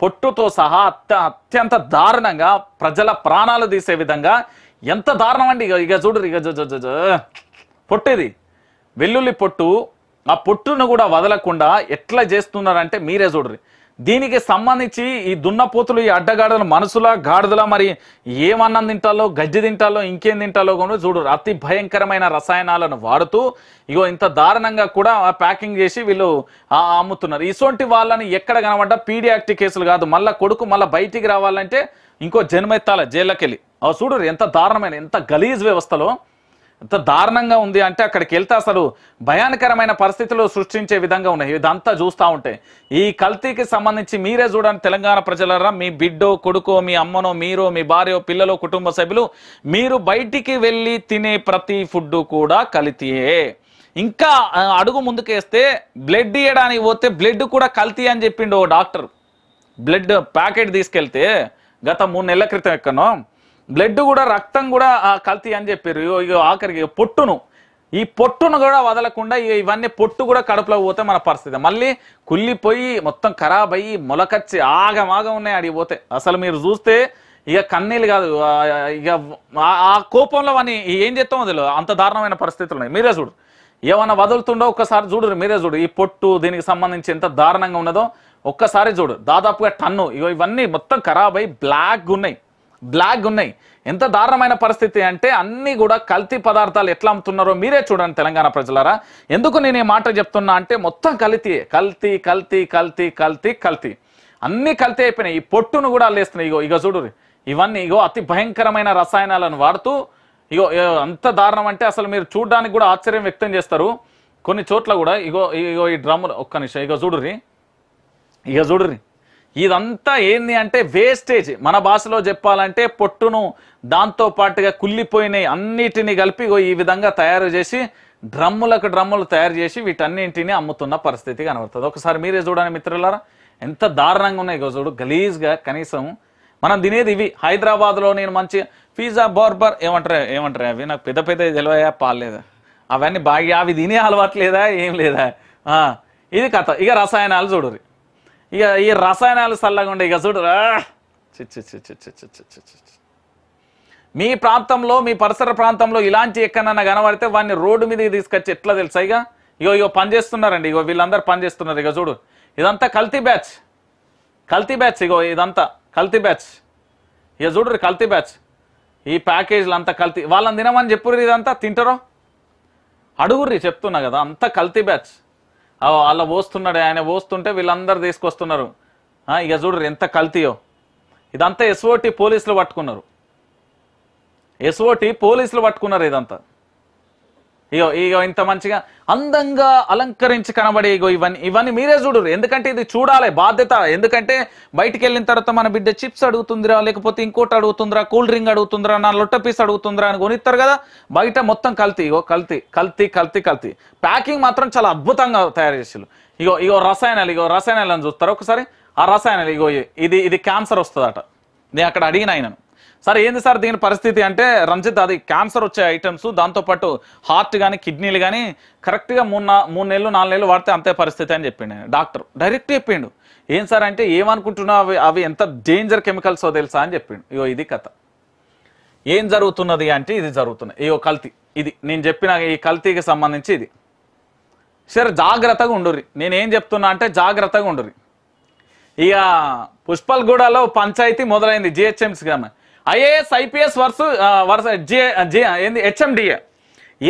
పొట్టుతో సహా అత్య అత్యంత దారుణంగా ప్రజల ప్రాణాలు తీసే విధంగా ఎంత దారుణం అండి ఇక ఇక చూడరు ఇక ఇది వెల్లుల్లి పొట్టు ఆ పొట్టును కూడా వదలకుండా ఎట్లా చేస్తున్నారంటే మీరే చూడరు దీనికి సంబంధించి ఈ దున్నపోతులు ఈ అడ్డగాడలు మనసుల గాడిదల మరి ఏమన్నం తింటాలో గజ్జి తింటాలో ఇంకేం తింటాలో కూడా చూడు అతి భయంకరమైన రసాయనాలను వాడుతూ ఇగో ఇంత దారుణంగా కూడా ప్యాకింగ్ చేసి వీళ్ళు అమ్ముతున్నారు ఇటువంటి వాళ్ళని ఎక్కడ కనబడ్డ పీడియాక్టి కేసులు కాదు మళ్ళీ కొడుకు మళ్ళీ బయటికి రావాలంటే ఇంకో జన్మెత్తాల జైల్లోకి వెళ్ళి చూడు ఎంత దారుణమైన ఎంత గలీజ్ వ్యవస్థలో ఎంత దారుణంగా ఉంది అంటే అక్కడికి వెళ్తే అసలు భయానకరమైన పరిస్థితులు సృష్టించే విధంగా ఉన్నాయి ఇదంతా చూస్తూ ఉంటే ఈ కల్తీకి సంబంధించి మీరే చూడండి తెలంగాణ ప్రజలరా మీ బిడ్డో కొడుకో మీ అమ్మనో మీరో మీ భార్యో పిల్లలో కుటుంబ సభ్యులు మీరు బయటికి వెళ్ళి తినే ప్రతి ఫుడ్ కూడా కల్తీయే ఇంకా అడుగు ముందుకేస్తే బ్లడ్ ఇవ్వడానికి పోతే బ్లడ్ కూడా కల్తీ అని చెప్పిండు ఓ డాక్టర్ బ్లడ్ ప్యాకెట్ తీసుకెళ్తే గత మూడు నెలల క్రితం ఎక్కనో బ్లడ్ కూడా రక్తం కూడా కల్తీ అని చెప్పారు ఆఖరికి పొట్టును ఈ పొట్టును కూడా వదలకుండా ఇవన్నీ పొట్టు కూడా కడుపులో పోతే మన పరిస్థితి మళ్ళీ కుళ్ళిపోయి మొత్తం ఖరాబ్ అయ్యి మొలకచ్చి ఆగమాగం ఉన్నాయి అడిగి పోతే అసలు మీరు చూస్తే ఇక కన్నీళ్ళు కాదు ఇక ఆ కోపంలో అని ఏం చేస్తాం వదిలు అంత దారుణమైన పరిస్థితులు ఉన్నాయి మీరే చూడు ఏమన్నా వదులుతుండో ఒక్కసారి చూడరు మీరే చూడు ఈ పొట్టు దీనికి సంబంధించి ఎంత దారుణంగా ఉన్నదో ఒక్కసారి చూడు దాదాపుగా టన్ను ఇవన్నీ మొత్తం ఖరాబ్ అయ్యి బ్లాక్ ఉన్నాయి బ్లాక్ ఉన్నాయి ఎంత దారుణమైన పరిస్థితి అంటే అన్నీ కూడా కల్తీ పదార్థాలు ఎట్లా అమ్ముతున్నారో మీరే చూడండి తెలంగాణ ప్రజలారా ఎందుకు నేను ఈ మాట చెప్తున్నా అంటే మొత్తం కల్తీ కల్తీ కల్తీ కల్తీ కల్తీ కల్తీ అన్నీ కల్తీ అయిపోయినాయి ఈ పొట్టును కూడా లేస్తున్నాయి ఇగో ఇగో చూడు ఇవన్నీ ఇగో అతి భయంకరమైన రసాయనాలను వాడుతూ ఇగో అంత దారుణం అంటే అసలు మీరు చూడడానికి కూడా ఆశ్చర్యం వ్యక్తం చేస్తారు కొన్ని చోట్ల కూడా ఇగో ఇగో ఈ డ్రమ్ములు ఒక్క నిమిషం ఇగో చూడుర్రి ఇగో చూడుర్రి ఇదంతా ఏంది అంటే వేస్టేజ్ మన భాషలో చెప్పాలంటే పొట్టును దాంతో పాటుగా కుళ్ళిపోయినాయి అన్నిటినీ కలిపి ఈ విధంగా తయారు చేసి డ్రమ్ములకు డ్రమ్ములు తయారు చేసి వీటన్నింటినీ అమ్ముతున్న పరిస్థితి కనబడుతుంది ఒకసారి మీరే చూడండి మిత్రులారా ఎంత దారుణంగా ఉన్నాయి చూడు గలీజ్గా కనీసం మనం తినేది ఇవి హైదరాబాద్లో నేను మంచి పిజ్జా బర్బర్ ఏమంటారు ఏమంటారు అవి నాకు పెద్ద పెద్ద తెలివయా పాలేదా అవన్నీ బాగా అవి తినే అలవాట్లేదా ఏం లేదా ఇది కథ ఇక రసాయనాలు చూడరు ఇక ఈ రసాయనాలు చల్లగా ఉండే ఇక చూడరా మీ ప్రాంతంలో మీ పరిసర ప్రాంతంలో ఇలాంటి ఎక్కడన్నా కనబడితే వాడిని రోడ్డు మీదకి తీసుకొచ్చి ఎట్లా తెలుసా ఇక ఇగో ఇగో పనిచేస్తున్నారండి ఇగో వీళ్ళందరూ పనిచేస్తున్నారు ఇక చూడు ఇదంతా కల్తీ బ్యాచ్ కల్తీ బ్యాచ్ ఇగో ఇదంతా కల్తీ బ్యాచ్ ఇక చూడరు కల్తీ బ్యాచ్ ఈ ప్యాకేజీలు అంతా కల్తీ వాళ్ళని తినమని చెప్పుర్రు ఇదంతా తింటారో అడుగుర్రి చెప్తున్నా కదా అంతా కల్తీ బ్యాచ్ అలా పోస్తున్నాడు ఆయన పోస్తుంటే వీళ్ళందరూ తీసుకొస్తున్నారు ఇక చూడరు ఎంత కల్తీయో ఇదంతా ఎస్ఓటి పోలీసులు పట్టుకున్నారు ఎస్ఓటి పోలీసులు పట్టుకున్నారు ఇదంతా ఇగో ఇగో ఇంత మంచిగా అందంగా అలంకరించి కనబడే ఇగో ఇవన్నీ ఇవన్నీ మీరే చూడరు ఎందుకంటే ఇది చూడాలి బాధ్యత ఎందుకంటే బయటికి వెళ్ళిన తర్వాత మన బిడ్డ చిప్స్ అడుగుతుందిరా లేకపోతే ఇంకోటి అడుగుతుందిరా కూల్ డ్రింక్ అడుగుతుందిరా నా లొట్ట పీస్ అడుగుతుందిరా అని కొనిస్తారు కదా బయట మొత్తం కల్తీ ఇగో కల్తీ కల్తీ కల్తీ కల్తీ ప్యాకింగ్ మాత్రం చాలా అద్భుతంగా తయారు చేసారు ఇగో ఇగో రసాయనాలు ఇగో రసాయనాలు అని చూస్తారు ఒకసారి ఆ రసాయనాలు ఇగో ఇది ఇది క్యాన్సర్ వస్తుందట నేను అక్కడ అడిగిన ఆయనను సార్ ఏంది సార్ దీని పరిస్థితి అంటే రంజిత్ అది క్యాన్సర్ వచ్చే ఐటమ్స్ దాంతోపాటు హార్ట్ కానీ కిడ్నీలు కానీ కరెక్ట్గా మూడు మూడు నెలలు నాలుగు నెలలు వాడితే అంతే పరిస్థితి అని చెప్పిండు డాక్టర్ డైరెక్ట్ చెప్పిండు ఏం సార్ అంటే ఏమనుకుంటున్నావు అవి అవి ఎంత డేంజర్ కెమికల్స్ తెలుసా అని చెప్పిండు ఇగో ఇది కథ ఏం జరుగుతున్నది అంటే ఇది జరుగుతున్నాయి ఇగో కల్తీ ఇది నేను చెప్పిన ఈ కల్తీకి సంబంధించి ఇది సరే జాగ్రత్తగా ఉండుర్రి నేనేం చెప్తున్నా అంటే జాగ్రత్తగా ఉండుర్రి ఇక పుష్పల్గూడలో పంచాయతీ మొదలైంది జిహెచ్ఎంసీ గ్రామం ఐఏఎస్ ఐపీఎస్ వర్స్ వర్స్ ఏంది హెచ్ఎండిఏ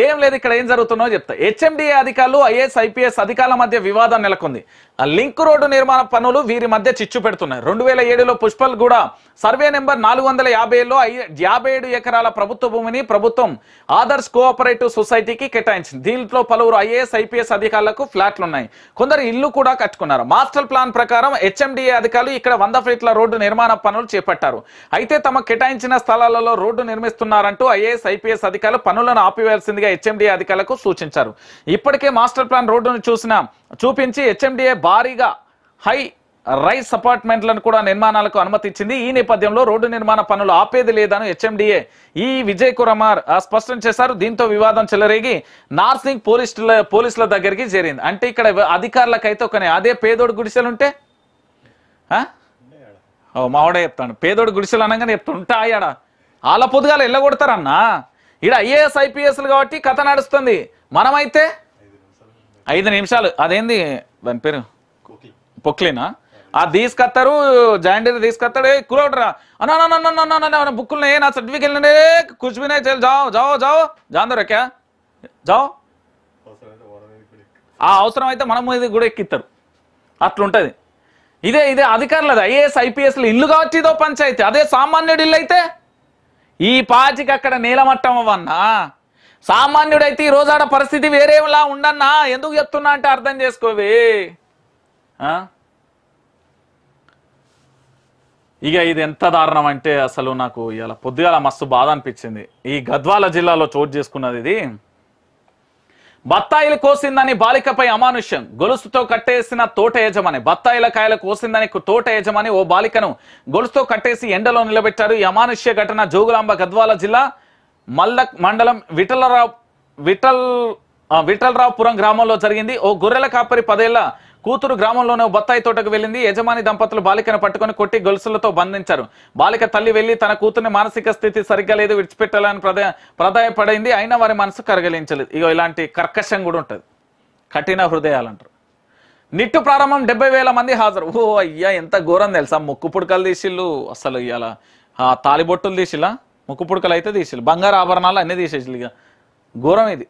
ఏం లేదు ఇక్కడ ఏం జరుగుతుందో చెప్తా హెచ్ఎండిఏ అధికారులు ఐఏఎస్ ఐపీఎస్ అధికారుల మధ్య వివాదం నెలకొంది లింక్ రోడ్డు నిర్మాణ పనులు వీరి మధ్య చిచ్చు పెడుతున్నాయి రెండు వేల ఏడులో పుష్పల్ కూడా సర్వే నెంబర్ నాలుగు వందల యాభై ఏడులో యాభై ఏడు ఎకరాల ప్రభుత్వ భూమిని ప్రభుత్వం ఆదర్శ్ కోఆపరేటివ్ సొసైటీకి కేటాయించింది దీంట్లో పలువురు ఐఏఎస్ ఐపీఎస్ అధికారులకు ఫ్లాట్లు ఉన్నాయి కొందరు ఇల్లు కూడా కట్టుకున్నారు మాస్టర్ ప్లాన్ ప్రకారం హెచ్ఎండిఏ అధికారులు ఇక్కడ వంద ఫీట్ల రోడ్డు నిర్మాణ పనులు చేపట్టారు అయితే తమ కేటాయించిన స్థలాలలో రోడ్డు నిర్మిస్తున్నారంటూ ఐఏఎస్ ఐపీఎస్ అధికారులు పనులను ఆపివేయాల్సిందిగా హెచ్ఎండిఏ అధికారులకు సూచించారు ఇప్పటికే మాస్టర్ ప్లాన్ రోడ్డును చూసిన చూపించి హెచ్ఎండిఏ భారీగా హై రైస్ అపార్ట్మెంట్లను కూడా నిర్మాణాలకు ఇచ్చింది ఈ నేపథ్యంలో రోడ్డు నిర్మాణ పనులు ఆపేది లేదని హెచ్ఎండిఏ ఈ విజయ్ కురమార్ స్పష్టం చేశారు దీంతో వివాదం చెలరేగి నార్సింగ్ పోలీసుల పోలీసుల దగ్గరికి చేరింది అంటే ఇక్కడ అధికారులకైతే ఒకనే అదే పేదోడు గుడిసెలుంటే మావాడే చెప్తాను పేదోడు గుడిసెలు అనగానే చెప్తుంటా వాళ్ళ పొద్దుగాల పొదుగాలు వెళ్ళగొడతారన్నా ఇక్కడ ఐఏఎస్ ఐపీఎస్లు కాబట్టి కథ నడుస్తుంది మనమైతే ఐదు నిమిషాలు అదేంది దాని పేరు పొక్లినా ఆ తీసుకొస్తారు జాయింట్ తీసుకొస్తాడు కూరవుట్రా అన్న బుక్కులు నా సర్టిఫికెట్ కుచ్ భీ చాలు జావు జావ్ జావు జాందరు క్యా జావ్ ఆ అవసరం అయితే మనం ఇది కూడా ఎక్కిస్తారు అట్లుంటుంది ఇదే ఇదే అధికారులు అది ఐఏఎస్ ఐపీఎస్లు ఇల్లు కావచ్చు ఇదో పంచాయతీ అదే సామాన్యుడు ఇల్లు అయితే ఈ పాచికి అక్కడ నీలమట్టం అవన్నా సామాన్యుడైతే ఈ రోజాడ పరిస్థితి వేరేలా ఉండన్నా ఎందుకు చెప్తున్నా అంటే అర్థం చేసుకోవే ఇక ఇది ఎంత దారుణం అంటే అసలు నాకు ఇవాళ పొద్దుగాల మస్తు బాధ అనిపించింది ఈ గద్వాల జిల్లాలో చోటు చేసుకున్నది ఇది బత్తాయిలు కోసిందని బాలికపై అమానుష్యం గొలుసుతో కట్టేసిన తోట యజమాని బత్తాయిల కాయలు కోసిందని తోట యజమాని ఓ బాలికను గొలుసుతో కట్టేసి ఎండలో నిలబెట్టారు ఈ అమానుష్య ఘటన జోగులాంబ గద్వాల జిల్లా మల్లక్ మండలం విఠలరావు విఠల్ విఠలరావుపురం గ్రామంలో జరిగింది ఓ గొర్రెల కాపరి పదేళ్ల కూతురు గ్రామంలోనే బత్తాయి తోటకు వెళ్ళింది యజమాని దంపతులు బాలికను పట్టుకుని కొట్టి గొలుసులతో బంధించారు బాలిక తల్లి వెళ్లి తన కూతురిని మానసిక స్థితి సరిగ్గా లేదు విడిచిపెట్టాలని ప్రదా ప్రధాయపడింది అయినా వారి మనసు కరగలించలేదు ఇగో ఇలాంటి కర్కశం కూడా ఉంటుంది కఠిన హృదయాలంటారు నిట్టు ప్రారంభం డెబ్బై వేల మంది హాజరు ఓ అయ్యా ఎంత ఘోరం తెలుసా ముక్కు పుడకలు తీసిళ్ళు అసలు ఇవాళ తాలిబొట్టులు తీసిలా ముక్కుపుడకలు అయితే తీసేయాలి బంగారు ఆభరణాలు అన్నీ తీసేసి ఇక ఘోరం ఇది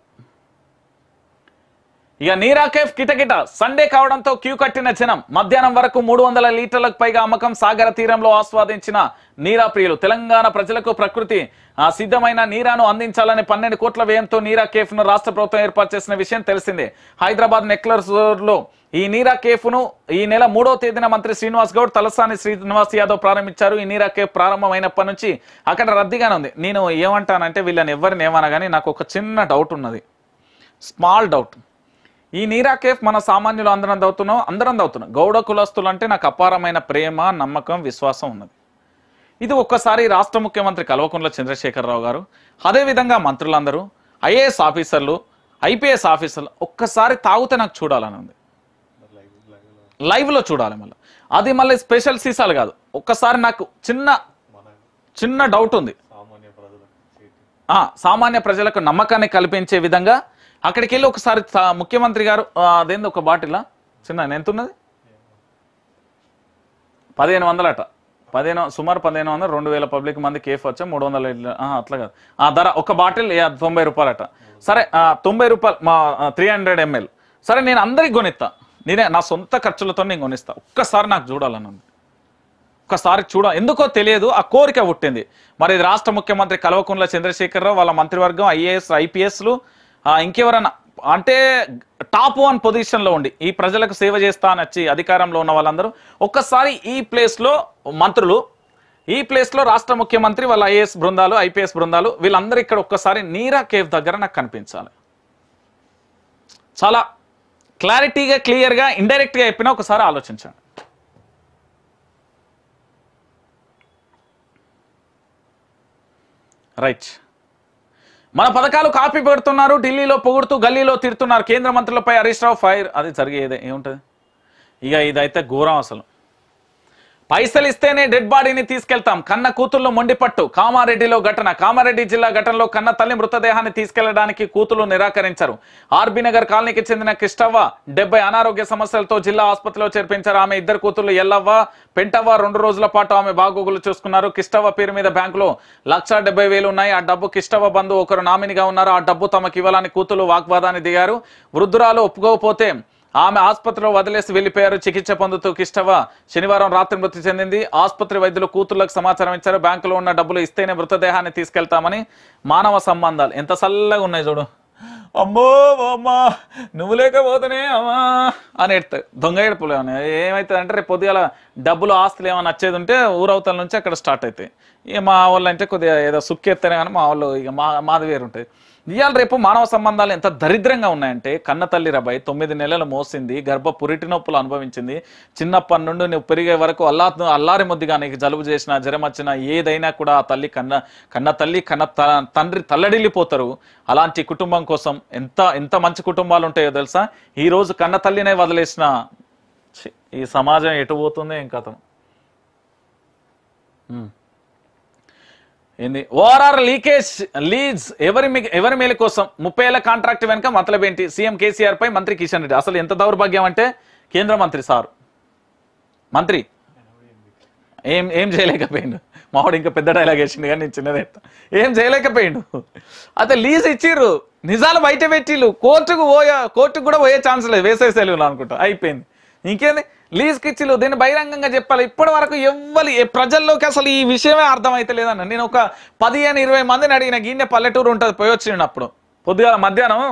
ఇక నీరాకేఫ్ కిటకిట సండే కావడంతో క్యూ కట్టిన జనం మధ్యాహ్నం వరకు మూడు వందల లీటర్లకు పైగా అమ్మకం సాగర తీరంలో ఆస్వాదించిన నీరా ప్రియులు తెలంగాణ ప్రజలకు ప్రకృతి సిద్ధమైన నీరాను అందించాలని పన్నెండు కోట్ల వ్యయంతో నీరా కేఫ్ ను రాష్ట్ర ప్రభుత్వం ఏర్పాటు చేసిన విషయం తెలిసిందే హైదరాబాద్ లో ఈ నీరా కేఫ్ ను ఈ నెల మూడో తేదీన మంత్రి శ్రీనివాస్ గౌడ్ తలసాని శ్రీనివాస్ యాదవ్ ప్రారంభించారు ఈ నీరా కేఫ్ ప్రారంభమైనప్పటి నుంచి అక్కడ రద్దీగానే ఉంది నేను ఏమంటానంటే వీళ్ళని ఎవరిని ఏమన్నా కానీ నాకు ఒక చిన్న డౌట్ ఉన్నది స్మాల్ డౌట్ ఈ నీరా కేఫ్ మన సామాన్యులు అందరం దవుతున్నాం అందరం దవుతున్నాం గౌడ కులస్తులు అంటే నాకు అపారమైన ప్రేమ నమ్మకం విశ్వాసం ఉన్నది ఇది ఒక్కసారి రాష్ట్ర ముఖ్యమంత్రి కల్వకుంట్ల చంద్రశేఖరరావు గారు అదేవిధంగా మంత్రులందరూ ఐఏఎస్ ఆఫీసర్లు ఐపీఎస్ ఆఫీసర్లు ఒక్కసారి తాగుతే నాకు చూడాలని ఉంది లైవ్లో చూడాలి మళ్ళీ అది మళ్ళీ స్పెషల్ సీసాలు కాదు ఒక్కసారి నాకు చిన్న చిన్న డౌట్ ఉంది సామాన్య ప్రజలకు నమ్మకాన్ని కల్పించే విధంగా అక్కడికి వెళ్ళి ఒకసారి ముఖ్యమంత్రి గారు అదేంది ఒక బాటిలా చిన్న ఎంత ఉన్నది పదిహేను వందలట పదిహేను సుమారు పదిహేను వందలు రెండు వేల పబ్లిక్ మంది కేఫ్ వచ్చా మూడు వందల అట్లా కాదు ఆ ధర ఒక బాటిల్ తొంభై రూపాయలట సరే తొంభై రూపాయలు మా త్రీ హండ్రెడ్ ఎంఎల్ సరే నేను అందరికి కొనిస్తా నేనే నా సొంత ఖర్చులతో నేను కొనిస్తా ఒక్కసారి నాకు చూడాలని ఒక్కసారి చూడ ఎందుకో తెలియదు ఆ కోరిక పుట్టింది మరి రాష్ట్ర ముఖ్యమంత్రి కల్వకుంట్ల చంద్రశేఖరరావు వాళ్ళ మంత్రివర్గం ఐఏఎస్ ఐపీఎస్లు ఇంకెవరన్నా అంటే టాప్ వన్ పొజిషన్లో ఉండి ఈ ప్రజలకు సేవ చేస్తానొచ్చి అధికారంలో ఉన్న వాళ్ళందరూ ఒక్కసారి ఈ ప్లేస్లో మంత్రులు ఈ ప్లేస్లో రాష్ట్ర ముఖ్యమంత్రి వాళ్ళ ఐఏఎస్ బృందాలు ఐపీఎస్ బృందాలు వీళ్ళందరూ ఇక్కడ ఒక్కసారి నీరా కేవ్ దగ్గర నాకు కనిపించాలి చాలా క్లారిటీగా క్లియర్గా ఇండైరెక్ట్గా చెప్పినా ఒకసారి ఆలోచించండి రైట్ మన పథకాలు కాపీ పెడుతున్నారు ఢిల్లీలో పొగుడుతూ గల్లీలో తిడుతున్నారు కేంద్ర మంత్రులపై హరీష్ రావు ఫైర్ అది జరిగేదే ఏముంటుంది ఇక ఇదైతే ఘోరం అసలు పైసలు ఇస్తేనే డెడ్ బాడీని తీసుకెళ్తాం కన్న కూతుళ్ళు మొండిపట్టు కామారెడ్డిలో ఘటన కామారెడ్డి జిల్లా ఘటనలో కన్న తల్లి మృతదేహాన్ని తీసుకెళ్లడానికి కూతులు నిరాకరించారు ఆర్బీనగర్ కాలనీకి చెందిన కిష్టవ్వ డెబ్బై అనారోగ్య సమస్యలతో జిల్లా ఆసుపత్రిలో చేర్పించారు ఆమె ఇద్దరు కూతుళ్ళు ఎల్లవ్వ పెంటవ్వ రెండు రోజుల పాటు ఆమె బాగోగులు చూసుకున్నారు కిష్టవ్వ పేరు మీద బ్యాంకులో లక్ష ఉన్నాయి ఆ డబ్బు కిష్టవ బంధు ఒకరు నామినిగా ఉన్నారు ఆ డబ్బు తమకు ఇవ్వాలని కూతులు వాగ్వాదాన్ని దిగారు వృద్ధురాలు ఒప్పుకోకపోతే ఆమె ఆసుపత్రిలో వదిలేసి వెళ్లిపోయారు చికిత్స పొందుతూ కిష్టవ శనివారం రాత్రి మృతి చెందింది ఆసుపత్రి వైద్యులు కూతుర్లకు సమాచారం ఇచ్చారు బ్యాంకులో ఉన్న డబ్బులు ఇస్తేనే మృతదేహాన్ని తీసుకెళ్తామని మానవ సంబంధాలు ఎంత సల్లగా ఉన్నాయి చూడు అమ్మో అమ్మా నువ్వు లేకపోతేనే అమ్మా అని ఎడతాయి దొంగ ఏడుపులు ఏమవుతుంది అంటే రేపు పొద్దుగాల డబ్బులు ఆస్తులు ఏమైనా వచ్చేది ఉంటే ఊరవతల నుంచి అక్కడ స్టార్ట్ అవుతాయి ఇక మా వాళ్ళు అంటే కొద్దిగా ఏదో ఎత్తనే కానీ మా వాళ్ళు ఇక మా మాది ఉంటుంది ఇవాళ రేపు మానవ సంబంధాలు ఎంత దరిద్రంగా ఉన్నాయంటే కన్న తల్లి రబాయ్ తొమ్మిది నెలలు మోసింది గర్భ పురిటి నొప్పులు అనుభవించింది చిన్నప్పటి నుండి నువ్వు పెరిగే వరకు అల్లా అల్లారి ముద్దిగా నీకు జలుబు చేసిన జ్వరం వచ్చినా ఏదైనా కూడా ఆ తల్లి కన్న కన్న తల్లి కన్న తండ్రి తల్లడిల్లిపోతారు అలాంటి కుటుంబం కోసం ఎంత ఎంత మంచి కుటుంబాలు ఉంటాయో తెలుసా ఈ రోజు కన్న తల్లినే వదిలేసిన ఈ సమాజం ఎటు పోతుంది ఏం కథను ఏంది ఓఆర్ఆర్ లీకేజ్ లీజ్ ఎవరి ఎవరి మేలు కోసం ముప్పై ఏళ్ళ కాంట్రాక్ట్ వెనుక మతలబేంటి సీఎం కేసీఆర్ పై మంత్రి కిషన్ రెడ్డి అసలు ఎంత దౌర్భాగ్యం అంటే కేంద్ర మంత్రి సార్ మంత్రి ఏం ఏం చేయలేకపోయిండు మావాడు ఇంకా పెద్ద డైలాగ్ వేసిండు కానీ నేను చిన్నదే ఏం చేయలేకపోయిండు అయితే లీజ్ ఇచ్చిర్రు నిజాలు బయట పెట్టిళ్ళు కోర్టుకు పోయే కోర్టుకు కూడా పోయే ఛాన్స్ లేదు వేసే అనుకుంటా అయిపోయింది ఇంకేంది లీజ్కి ఇచ్చిలు దీన్ని బహిరంగంగా చెప్పాలి ఇప్పటి వరకు ఎవ్వరి ప్రజల్లోకి అసలు ఈ విషయమే అర్థమైతలేదన్న నేను ఒక పదిహేను ఇరవై మందిని అడిగిన గిన్నె పల్లెటూరు ఉంటుంది పోయి వచ్చినప్పుడు పొద్దుగా మధ్యాహ్నం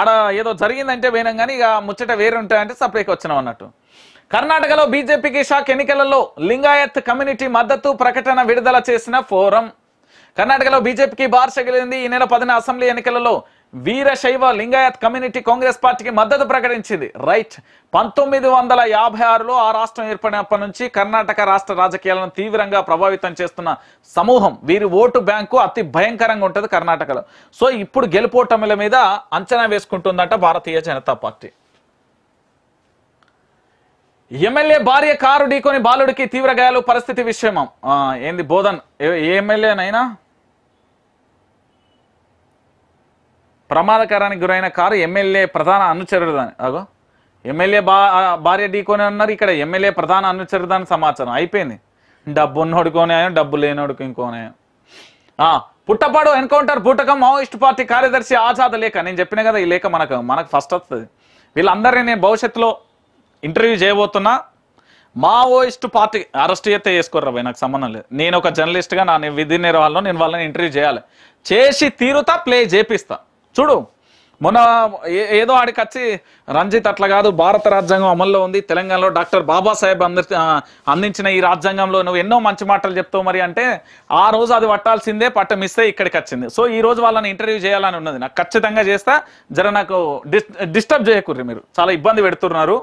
ఆడ ఏదో జరిగిందంటే పోయినాం కానీ ఇక ముచ్చట వేరే ఉంటాయంటే సపరేట్కి వచ్చినాం అన్నట్టు కర్ణాటకలో బీజేపీకి షాక్ ఎన్నికలలో లింగాయత్ కమ్యూనిటీ మద్దతు ప్రకటన విడుదల చేసిన ఫోరం కర్ణాటకలో బీజేపీకి బార్ తగిలింది ఈ నెల పదిన అసెంబ్లీ ఎన్నికలలో వీరశైవ లింగాయత్ కమ్యూనిటీ కాంగ్రెస్ పార్టీకి మద్దతు ప్రకటించింది రైట్ పంతొమ్మిది వందల యాభై ఆరులో ఆ రాష్ట్రం ఏర్పడినప్పటి నుంచి కర్ణాటక రాష్ట్ర రాజకీయాలను తీవ్రంగా ప్రభావితం చేస్తున్న సమూహం వీరి ఓటు బ్యాంకు అతి భయంకరంగా ఉంటుంది కర్ణాటకలో సో ఇప్పుడు గెలుపోటముల మీద అంచనా వేసుకుంటుందంట భారతీయ జనతా పార్టీ ఎమ్మెల్యే భార్య కారు ఢీకొని బాలుడికి తీవ్ర గాయాలు పరిస్థితి విషయం ఏంది బోధన్ ఏ ఎమ్మెల్యేనైనా ప్రమాదకరానికి గురైన కారు ఎమ్మెల్యే ప్రధాన అనుచరుడు అగో ఎమ్మెల్యే బా భార్య ఢీకొని అన్నారు ఇక్కడ ఎమ్మెల్యే ప్రధాన అనుచరుడు సమాచారం అయిపోయింది డబ్బు ఆయన డబ్బు లేనోడుకు ఇంకోనే పుట్టపాడు ఎన్కౌంటర్ పుటకం మావోయిస్ట్ పార్టీ కార్యదర్శి ఆజాద లేఖ నేను చెప్పిన కదా ఈ లేఖ మనకు మనకు ఫస్ట్ వస్తుంది వీళ్ళందరినీ నేను భవిష్యత్తులో ఇంటర్వ్యూ చేయబోతున్నా మావోయిస్ట్ పార్టీ అరెస్ట్ చేస్తే చేసుకోర్రా నాకు సంబంధం లేదు నేను ఒక జర్నలిస్ట్గా నా విధి నిర్వహణలో నేను వాళ్ళని ఇంటర్వ్యూ చేయాలి చేసి తీరుతా ప్లే చేపిస్తా చూడు మొన్న ఏదో ఆడికి వచ్చి రంజిత్ అట్లా కాదు భారత రాజ్యాంగం అమల్లో ఉంది తెలంగాణలో డాక్టర్ బాబాసాహెబ్ అందరి అందించిన ఈ రాజ్యాంగంలో నువ్వు ఎన్నో మంచి మాటలు చెప్తావు మరి అంటే ఆ రోజు అది పట్టాల్సిందే పట్ట అయ్యి ఇక్కడికి వచ్చింది సో ఈ రోజు వాళ్ళని ఇంటర్వ్యూ చేయాలని ఉన్నది నాకు ఖచ్చితంగా చేస్తా జర నాకు డిస్టర్బ్ చేయకూర్రి మీరు చాలా ఇబ్బంది పెడుతున్నారు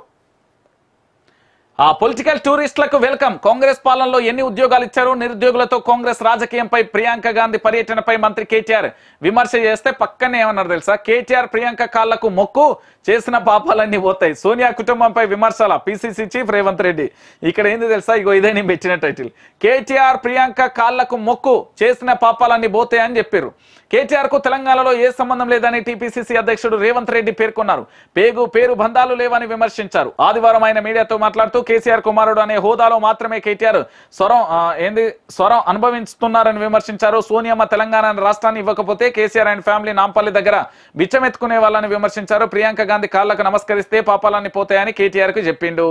ఆ పొలిటికల్ టూరిస్టులకు వెల్కమ్ కాంగ్రెస్ పాలనలో ఎన్ని ఉద్యోగాలు ఇచ్చారు నిరుద్యోగులతో కాంగ్రెస్ రాజకీయంపై ప్రియాంక గాంధీ పర్యటనపై మంత్రి కేటీఆర్ విమర్శ చేస్తే పక్కనే ఏమన్నారు తెలుసా కేటీఆర్ ప్రియాంక కాళ్లకు మొక్కు చేసిన పాపాలన్నీ పోతాయి సోనియా కుటుంబంపై విమర్శల పిసిసి చీఫ్ రేవంత్ రెడ్డి ఇక్కడ ఏంది తెలుసా ఇగో ఇదే నేను పెట్టిన టైటిల్ కేటీఆర్ ప్రియాంక కాళ్లకు మొక్కు చేసిన పాపాలన్నీ పోతాయని చెప్పారు కేటీఆర్ కు తెలంగాణలో ఏ సంబంధం లేదని టిపిసిసి అధ్యక్షుడు రేవంత్ రెడ్డి పేర్కొన్నారు పేగు పేరు బంధాలు లేవని విమర్శించారు ఆదివారం ఆయన మీడియాతో మాట్లాడుతూ కేసీఆర్ కుమారుడు అనే హోదాలో మాత్రమే కేటీఆర్ స్వరం ఏంది స్వరం అనుభవిస్తున్నారని విమర్శించారు సోనియామ్మ తెలంగాణ రాష్ట్రాన్ని ఇవ్వకపోతే కేసీఆర్ అండ్ ఫ్యామిలీ నాంపల్లి దగ్గర బిచ్చమెత్తుకునే వాళ్ళని విమర్శించారు ప్రియాంక గాంధీ కాళ్ళకు నమస్కరిస్తే పాపాలన్నీ పోతాయని కు చెప్పిండు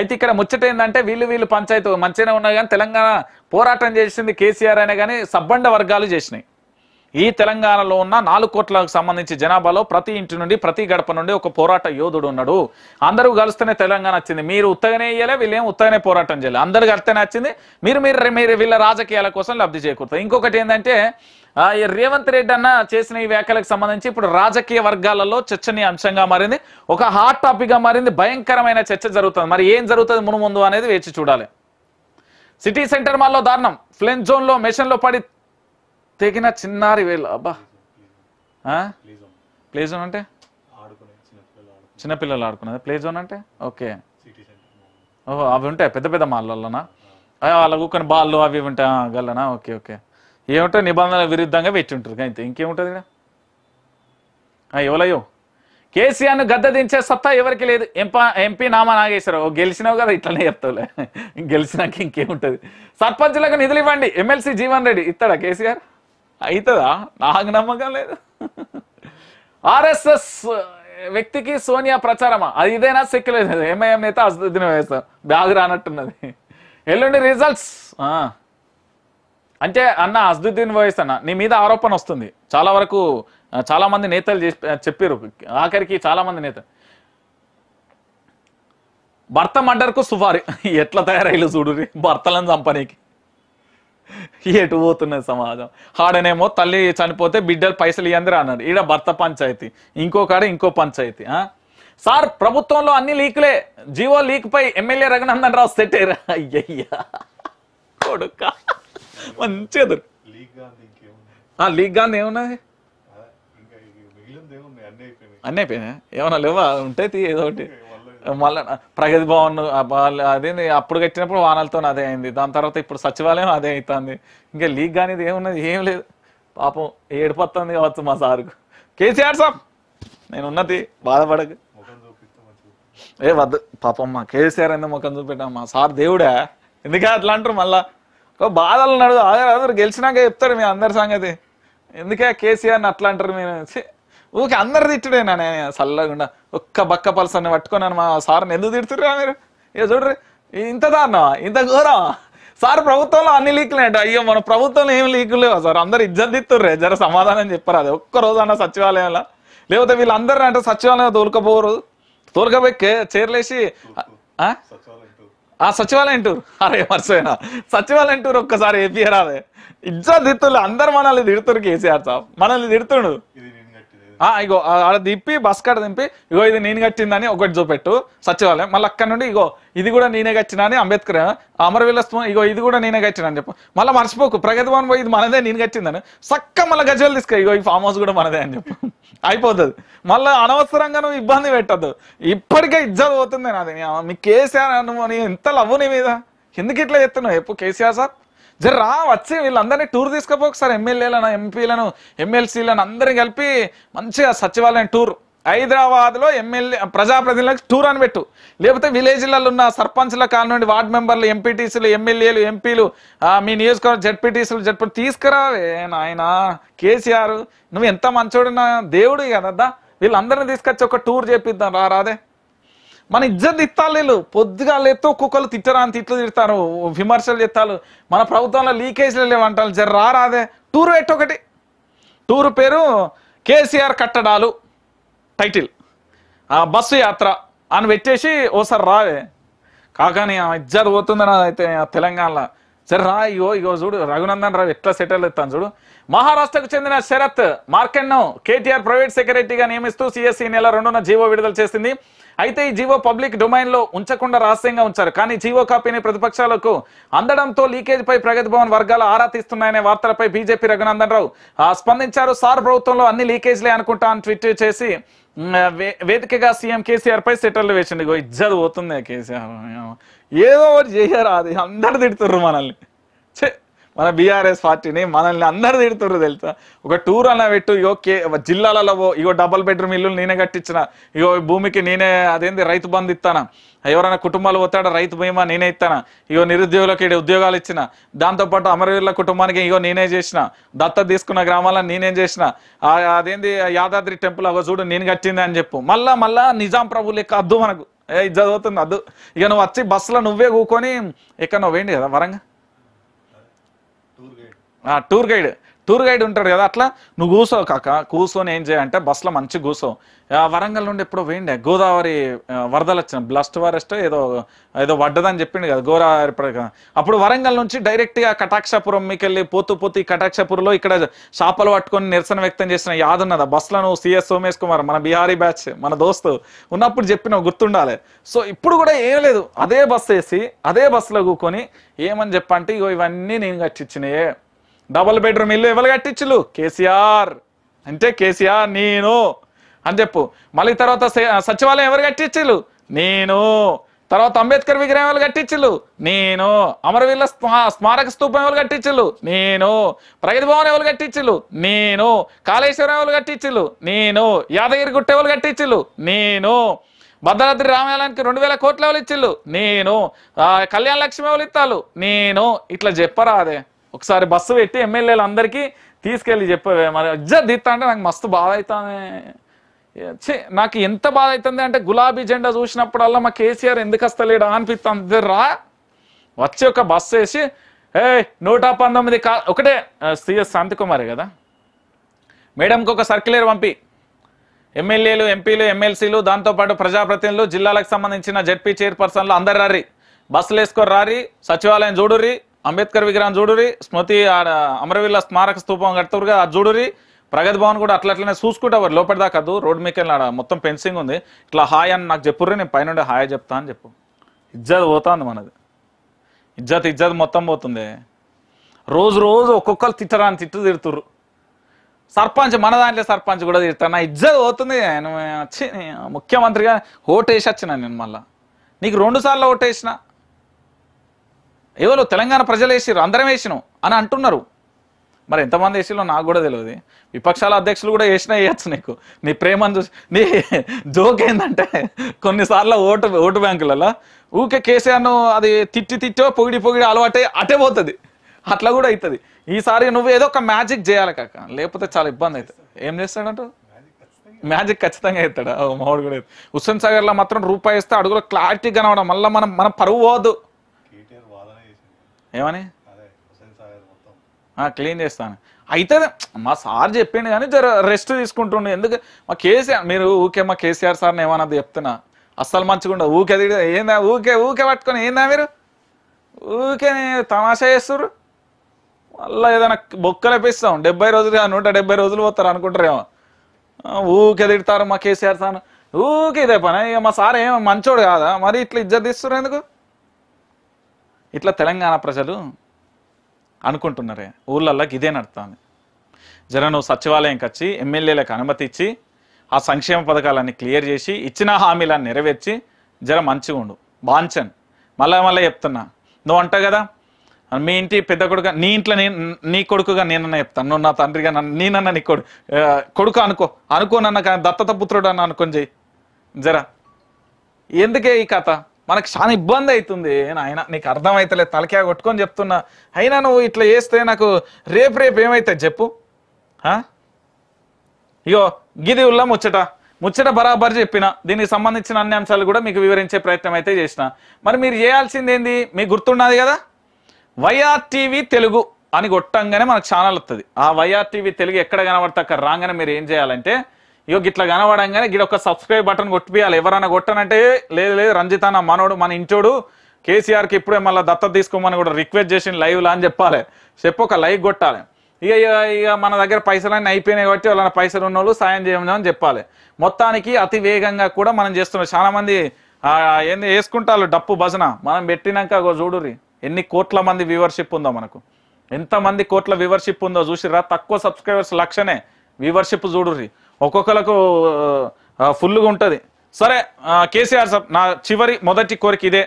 అయితే ఇక్కడ ముచ్చట ఏంటంటే వీళ్ళు వీళ్ళు పంచాయతీ మంచిగానే ఉన్నాయి కానీ తెలంగాణ పోరాటం చేసింది కేసీఆర్ అయినా కానీ సబ్బండ వర్గాలు చేసినాయి ఈ తెలంగాణలో ఉన్న నాలుగు కోట్లకు సంబంధించి జనాభాలో ప్రతి ఇంటి నుండి ప్రతి గడప నుండి ఒక పోరాట యోధుడు ఉన్నాడు అందరూ కలిస్తేనే తెలంగాణ వచ్చింది మీరు ఉత్తగానే ఇయ్యలే వీళ్ళేం ఉత్తగానే పోరాటం చేయాలి అందరు కలిస్తేనే వచ్చింది మీరు మీరు మీరు వీళ్ళ రాజకీయాల కోసం లబ్ధి చేకూరుతారు ఇంకొకటి ఏంటంటే రేవంత్ రెడ్డి అన్న చేసిన ఈ వ్యాఖ్యలకు సంబంధించి ఇప్పుడు రాజకీయ వర్గాలలో చర్చనీయ అంశంగా మారింది ఒక హాట్ టాపిక్ గా మారింది భయంకరమైన చర్చ జరుగుతుంది మరి ఏం జరుగుతుంది మును ముందు అనేది వేచి చూడాలి సిటీ సెంటర్ మాల్లో దారుణం ఫ్లెన్ జోన్లో మెషిన్లో పడి తెగిన చిన్నారి వేలు అబ్బా ప్లే జోన్ అంటే చిన్నపిల్లలు ఆడుకునేది ప్లే జోన్ అంటే ఓకే ఓహో అవి ఉంటాయి పెద్ద పెద్ద మాళ్ళలోనా వాళ్ళ కూకొని బాల్లు అవి ఉంటాయి గల్లనా ఓకే ఓకే ఏముంటాయి నిబంధనల విరుద్ధంగా పెట్టి ఉంటారు అయితే ఇంకేముంటుంది ఇక్కడ ఎవలయ్యో కేసీఆర్ను గద్ద దించే సత్తా ఎవరికి లేదు ఎంపా ఎంపీ నామా నాగేశ్వరరావు గెలిచినావు కదా ఇట్లనే చెప్తావులే గెలిచినాక ఇంకేముంటుంది సర్పంచులకు నిధులు ఇవ్వండి ఎమ్మెల్సీ జీవన్ రెడ్డి ఇస్తాడా కేసీఆర్ అవుతుందా నాకు నమ్మకం లేదు ఆర్ఎస్ఎస్ వ్యక్తికి సోనియా ప్రచారమా అది ఇదేనా సెక్యులర్ ఎంఐఎం నేత అసదుద్దీన్ వేస్తాం బ్యాగ్ రానట్టున్నది ఎల్లుండి రిజల్ట్స్ అంటే అన్న అసదుద్దీన్ వయస్ అన్న నీ మీద ఆరోపణ వస్తుంది చాలా వరకు చాలామంది నేతలు చెప్పారు ఆఖరికి చాలామంది నేతలు భర్త మండర్కు సుఫారి ఎట్లా తయారయ్యలు చూడు భర్తలను చంపనీకి ఎటు పోతున్నది సమాజం ఆడనేమో తల్లి చనిపోతే బిడ్డలు పైసలు ఇయ్యందిరా అన్నాడు ఈడ భర్త పంచాయతీ ఇంకో ఇంకో పంచాయతీ సార్ ప్రభుత్వంలో అన్ని లీకులే జీవో లీక్ పై ఎమ్మెల్యే రఘునందన్ రావు సెట్ అయ్యారా అయ్యయ్యా కొడుక మంచి ఎదురు లీక్ గాంధీ ఏమున్నది అన్నీ అయిపోయినా ఏమన్నా లేవా ఉంటాయి ఏదో ఒకటి మళ్ళా ప్రగతి భవన్ అదే అప్పుడు కట్టినప్పుడు వానలతో అదే అయింది దాని తర్వాత ఇప్పుడు సచివాలయం అదే అవుతుంది ఇంకా లీక్ కానీ ఏమున్నది ఏం లేదు పాపం ఏడిపోతుంది కావచ్చు మా సార్కు కేసీఆర్ సార్ నేను ఉన్నది బాధపడకు ఏ వద్దు పాపం మా కేసీఆర్ అనే ముఖం చూపెట్టా మా సార్ దేవుడా ఎందుకే అట్లా అంటారు మళ్ళా బాధలు నడు అదే అందరు గెలిచినాక చెప్తారు మీ అందరి సంగతి ఎందుకే కేసీఆర్ని అట్లా అంటారు మీరు ఊకే అందరు తిట్టుడే నేను చల్లగుండా ఒక్క బక్క పలసని పట్టుకున్నాను మా సార్ని ఎందుకు తిడుతుర్రా మీరు ఇక చూడరు ఇంత దారుణమా ఇంత ఘోరమా సార్ ప్రభుత్వంలో అన్ని లీకులు అంటే అయ్యో మన ప్రభుత్వంలో ఏం లీకులు లేవు సార్ అందరు ఇజ్జతిత్తుర్రే జర సమాధానం చెప్పరు అది ఒక్కరోజు అన్న సచివాలయంలో లేకపోతే వీళ్ళందరూ అంటే సచివాలయం తోలుకపోరు తోలుకపోయి చీరలేసి ఆ సచివాలయం టూర్ అరే మర్చిపోయినా సచివాలయం టూర్ ఒక్కసారి రాదే ఇజ్జా దిత్తులు అందరు మనల్ని తిడుతురు కేసీఆర్ సాబ్ మనల్ని తిడుతుడు ఇగో అలా దింపి బస్ కాడ దింపి ఇగో ఇది నేను కట్టిందని ఒకటి చూపెట్టు సచివాలయం మళ్ళీ అక్కడ నుండి ఇగో ఇది కూడా నేనే కట్టినా అని అంబేద్కర్ అమరవీలస్వం ఇగో ఇది కూడా నేనే కట్టినా అని చెప్పు మళ్ళీ మర్చిపోకు ప్రగతి భవన్ పోయి ఇది మనదే నేను కట్టిందని సక్క మళ్ళీ గజలు తీసుకో ఇగో ఈ ఫామ్ హౌస్ కూడా మనదే అని చెప్పు అయిపోతుంది మళ్ళీ అనవసరంగా నువ్వు ఇబ్బంది పెట్టద్దు ఇప్పటికే ఇజ్జత్ పోతుంది నాది మీ కేసీఆర్ అను ఎంత లవ్వు నీ మీద ఎందుకు ఇట్లా చెప్తున్నావు ఎప్పుడు కేసీఆర్ సార్ జరా వచ్చి వీళ్ళందరినీ టూర్ తీసుకపో ఒకసారి ఎమ్మెల్యేలను ఎంపీలను ఎమ్మెల్సీలను అందరినీ కలిపి మంచిగా సచివాలయం టూర్ హైదరాబాద్లో ఎమ్మెల్యే ప్రజాప్రతినిధులకు టూర్ అని పెట్టు లేకపోతే విలేజ్లలో ఉన్న సర్పంచ్ల కాల నుండి వార్డు మెంబర్లు ఎంపీటీసీలు ఎమ్మెల్యేలు ఎంపీలు మీ నియోజకవర్గం జడ్పీటీసీలు జడ్పీ తీసుకురావే నాయన కేసీఆర్ నువ్వు ఎంత మంచోడినా దేవుడు కదా వీళ్ళందరినీ తీసుకొచ్చి ఒక టూర్ చేపిద్దాం రా రాదే మన ఇజ్జత్ తిట్టాలేళ్ళు పొద్దుగా లేతో కుక్కలు తిట్టరా అని తిట్లు తిడతారు విమర్శలు చేస్తారు మన ప్రభుత్వంలో లీకేజ్లు లేవంటారు జర రారాదే టూర్ ఎట్ ఒకటి టూరు పేరు కేసీఆర్ కట్టడాలు టైటిల్ బస్సు యాత్ర అని పెట్టేసి ఓసారి రావే ఆ ఇజ్జత్ పోతుందని అయితే తెలంగాణలో సరే రా ఇగో ఇగో చూడు రఘునందన్ రావు ఎట్లా సెటిల్ అవుతాను చూడు మహారాష్ట్రకు చెందిన శరత్ మార్కెట్ను కేటీఆర్ ప్రైవేట్ సెక్రటరీగా నియమిస్తూ సిఎస్సి నెల రెండున జీవో విడుదల చేసింది అయితే ఈ జీవో పబ్లిక్ డొమైన్లో ఉంచకుండా రహస్యంగా ఉంచారు కానీ జీవో కాపీని ప్రతిపక్షాలకు అందడంతో లీకేజ్పై ప్రగతి భవన్ వర్గాలు ఆరా తీస్తున్నాయనే వార్తలపై బీజేపీ రఘునందన్ రావు స్పందించారు సార్ ప్రభుత్వంలో అన్ని లీకేజ్లే అనుకుంటా అని ట్వీట్ చేసి వేదికగా సీఎం కేసీఆర్ పై సెటర్లు వేసింది ఇజ్జత్ పోతుంది కేసీఆర్ ఏదో ఒకటి చేశారు అది అందరు తిడుతుర్రు మనల్ని మన బీఆర్ఎస్ పార్టీని మనల్ని అందరు తిడుతుర్రు తెలుసా ఒక టూర్ అన్న పెట్టు ఇగో కే జిల్లాలలో ఇగో డబల్ బెడ్రూమ్ ఇల్లు నేనే కట్టించిన ఇగో భూమికి నేనే అదేంది రైతు బంధు ఇస్తానా ఎవరైనా కుటుంబాలు పోతాడా రైతు బీమా నేనే ఇస్తానా ఇగో నిరుద్యోగులకు ఇక్కడ ఉద్యోగాలు ఇచ్చిన దాంతోపాటు అమరవీరుల కుటుంబానికి ఇగో నేనే చేసిన దత్త తీసుకున్న గ్రామాలను నేనేం చేసిన అదేంది యాదాద్రి టెంపుల్ అవ చూడు నేను కట్టింది అని చెప్పు మళ్ళా మళ్ళా నిజాం ప్రభు లెక్క అద్దు మనకు ఏ ఇది చదువుతుంది అద్దు ఇక నువ్వు వచ్చి బస్సులో నువ్వే కూకొని ఎక్కడ వేయండి కదా వరంగా టూర్ గైడ్ టూర్ గైడ్ ఉంటాడు కదా అట్లా నువ్వు కూసో కాక కూర్చొని ఏం చేయంటే బస్సులో మంచి కూసో వరంగల్ నుండి ఎప్పుడో వేయండి గోదావరి వరదలు వచ్చిన బ్లస్ట్ వరెస్ట్ ఏదో ఏదో వడ్డదని చెప్పిండు కదా గోదావరి అప్పుడు వరంగల్ నుంచి డైరెక్ట్గా కటాక్షపురం మీకు వెళ్ళి పోతూ పోతూ కటాక్షపురంలో ఇక్కడ షాపలు పట్టుకొని నిరసన వ్యక్తం చేసిన యాదున్నదా బస్సులో నువ్వు సిఎస్ సోమేష్ కుమార్ మన బీహారీ బ్యాచ్ మన దోస్తు ఉన్నప్పుడు చెప్పిన గుర్తుండాలి సో ఇప్పుడు కూడా ఏం లేదు అదే బస్సు వేసి అదే బస్సులో కూకొని ఏమని చెప్పంటే ఇగో ఇవన్నీ నేను కట్టించినాయే డబుల్ బెడ్రూమ్ ఇల్లు ఎవరు కట్టించులు కేసీఆర్ అంటే కేసీఆర్ నేను అని చెప్పు మళ్ళీ తర్వాత సచివాలయం ఎవరు కట్టించులు నేను తర్వాత అంబేద్కర్ విగ్రహం ఎవరు కట్టించులు నేను అమరవీరుల స్మారక స్థూపం ఎవరు కట్టించులు నేను ప్రగతి భవన్ ఎవరు కట్టించులు నేను కాళేశ్వరం ఎవరు కట్టించులు నేను యాదగిరి గుట్ట ఎవరు కట్టించులు నేను భద్రాద్రి రామాలయానికి రెండు వేల కోట్లు ఎవరు ఇచ్చిళ్ళు నేను కళ్యాణ లక్ష్మి ఎవరు ఇత్తాలు నేను ఇట్లా చెప్పరా అదే ఒకసారి బస్సు పెట్టి ఎమ్మెల్యేలు అందరికీ తీసుకెళ్ళి చెప్పే మరి అజ్జా దిత్త అంటే నాకు మస్తు బాధ అవుతుంది చే నాకు ఎంత బాధ అవుతుంది అంటే గులాబీ జెండా చూసినప్పుడల్లా మా కేసీఆర్ ఎందుకు వస్తలేడా అనిపిస్తుంది రా వచ్చి ఒక బస్సు వేసి ఏ నూట పంతొమ్మిది కా ఒకటే సిఎస్ శాంతికుమారి కదా మేడంకి ఒక సర్క్యులర్ పంపి ఎమ్మెల్యేలు ఎంపీలు ఎమ్మెల్సీలు దాంతోపాటు ప్రజాప్రతినిధులు జిల్లాలకు సంబంధించిన జడ్పీ చైర్పర్సన్లు అందరు రారి బస్సులు వేసుకొని రారి సచివాలయం చూడుర్రీ అంబేద్కర్ విగ్రహం చూడురి స్మృతి ఆడ అమరవీళ్ళ స్మారక స్థూపం కడతారు కదా అది చూడురి ప్రగతి భవన్ కూడా అట్లా అట్లనే చూసుకుంటారు లోపల దాకద్దు రోడ్ మీకు ఆడ మొత్తం ఫెన్సింగ్ ఉంది ఇట్లా హాయ్ అని నాకు చెప్పుర్రి నేను పైన హాయ్ చెప్తా అని చెప్పు ఇజ్జత్ పోతుంది మనది ఇజ్జత్ ఇజ్జత్ మొత్తం పోతుంది రోజు రోజు ఒక్కొక్కరు తిట్టరాని తిట్టు తిడుతురు సర్పంచ్ మన దాంట్లో సర్పంచ్ కూడా తిడతాను నా ఇజ్జత్ పోతుంది ఆయన వచ్చి ముఖ్యమంత్రిగా వేసి వచ్చిన నేను మళ్ళీ నీకు రెండు సార్లు వేసినా ఏదో తెలంగాణ ప్రజలు వేసిరు అందరం వేసినాం అని అంటున్నారు మరి ఎంతమంది వేసిలో నాకు కూడా తెలియదు విపక్షాల అధ్యక్షులు కూడా వేసినా వేయచ్చు నీకు నీ ప్రేమను చూసి నీ జోక్ ఏంటంటే కొన్నిసార్లు ఓటు ఓటు బ్యాంకులలో ఊకే కేసీఆర్ను అది తిట్టి తిట్టో పొగిడి పొగిడి అలవాటే అటే పోతుంది అట్లా కూడా అవుతుంది ఈసారి నువ్వు ఏదో ఒక మ్యాజిక్ చేయాలి కాక లేకపోతే చాలా ఇబ్బంది అవుతుంది ఏం చేస్తాడంటూ మ్యాజిక్ ఖచ్చితంగా అవుతాడా మామూలు కూడా హుస్సేన్ సాగర్లో మాత్రం రూపాయి ఇస్తే అడుగులో క్లారిటీ కనవడం మళ్ళీ మనం మనం పరువు పోదు ఏమని క్లీన్ చేస్తాను అయితే మా సార్ చెప్పిండు కానీ జర రెస్ట్ తీసుకుంటుండే ఎందుకు మా కేసీఆర్ మీరు ఊకే మా కేసీఆర్ సార్ని ఏమన్నా చెప్తున్నా అస్సలు ఉండవు ఊకే దిగి ఏందా ఊకే ఊకే పట్టుకొని ఏందా మీరు ఊకే తమాషా చేస్తారు మళ్ళీ ఏదైనా బొక్కలేపిస్తాం డెబ్బై రోజులు నూట డెబ్బై రోజులు పోతారు అనుకుంటారేమో ఊకే తిడతారు మా కేసీఆర్ సార్ ఊకే ఇదే పని ఇక మా సార్ ఏమో మంచోడు కాదా మరి ఇట్లా ఇజ్జత్ ఇస్తున్నారు ఎందుకు ఇట్లా తెలంగాణ ప్రజలు అనుకుంటున్నారే ఊళ్ళల్లోకి ఇదే నడుతుంది జర నువ్వు సచివాలయంకి వచ్చి ఎమ్మెల్యేలకు అనుమతి ఇచ్చి ఆ సంక్షేమ పథకాలన్నీ క్లియర్ చేసి ఇచ్చిన హామీలను నెరవేర్చి జర మంచిగా ఉండు బాంచన్ మళ్ళా మళ్ళీ చెప్తున్నా నువ్వు అంటావు కదా మీ ఇంటి పెద్ద కొడుకు నీ ఇంట్లో నేను నీ కొడుకుగా నేనన్నా చెప్తాను నువ్వు నా తండ్రిగా నన్ను నేనన్నా నీ కొడు కొడుకు అనుకో అనుకోనన్నా కానీ దత్తత పుత్రుడు అని అనుకోని చెయ్యి జరా ఎందుకే ఈ కథ మనకు చాలా ఇబ్బంది అవుతుంది నాయన నీకు అర్థమైతలే తలకే కొట్టుకొని చెప్తున్నా అయినా నువ్వు ఇట్లా చేస్తే నాకు రేపు రేపు ఏమవుతుంది చెప్పు ఇగో గిది ఉల్లా ముచ్చట ముచ్చట బరాబర్ చెప్పిన దీనికి సంబంధించిన అన్ని అంశాలు కూడా మీకు వివరించే ప్రయత్నం అయితే చేసిన మరి మీరు చేయాల్సింది ఏంది మీకు గుర్తున్నది కదా వైఆర్ టీవీ తెలుగు అని కొట్టంగానే మనకు ఛానల్ వస్తుంది ఆ వైఆర్ టీవీ తెలుగు ఎక్కడ కనబడతాక రాగానే మీరు ఏం చేయాలంటే ఇగో గిట్లా కనబడంగానే గిడ ఒక సబ్స్క్రైబ్ బటన్ కొట్టిపియాలి ఎవరైనా కొట్టనంటే లేదు లేదు రంజిత్ అన్న మనోడు మన ఇంటోడు కేసీఆర్కి ఇప్పుడే మళ్ళీ దత్తత తీసుకోమని కూడా రిక్వెస్ట్ చేసి లైవ్లా అని చెప్పాలి చెప్పు ఒక లైక్ కొట్టాలి ఇక ఇక మన దగ్గర పైసలన్నీ అయిపోయినాయి కాబట్టి వాళ్ళ పైసలు ఉన్న వాళ్ళు సాయం చేయమని చెప్పాలి మొత్తానికి అతి వేగంగా కూడా మనం చేస్తున్నాం చాలామంది ఏంది వేసుకుంటారు డప్పు భజన మనం పెట్టినాక చూడురి ఎన్ని కోట్ల మంది వ్యూవర్షిప్ ఉందో మనకు ఎంతమంది కోట్ల వ్యూవర్షిప్ ఉందో చూసిరా తక్కువ సబ్స్క్రైబర్స్ లక్షనే వ్యూవర్షిప్ చూడుర్రి ఒక్కొక్కలకు ఫుల్గా ఉంటుంది సరే కేసీఆర్ సార్ నా చివరి మొదటి కోరిక ఇదే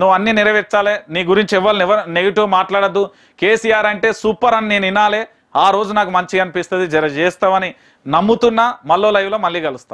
నువ్వు అన్ని నెరవేర్చాలి నీ గురించి ఎవరు ఎవరు నెగిటివ్ మాట్లాడద్దు కేసీఆర్ అంటే సూపర్ అని నేను వినాలి ఆ రోజు నాకు మంచిగా అనిపిస్తుంది జర చేస్తామని నమ్ముతున్నా మళ్ళీ లైవ్లో మళ్ళీ కలుస్తా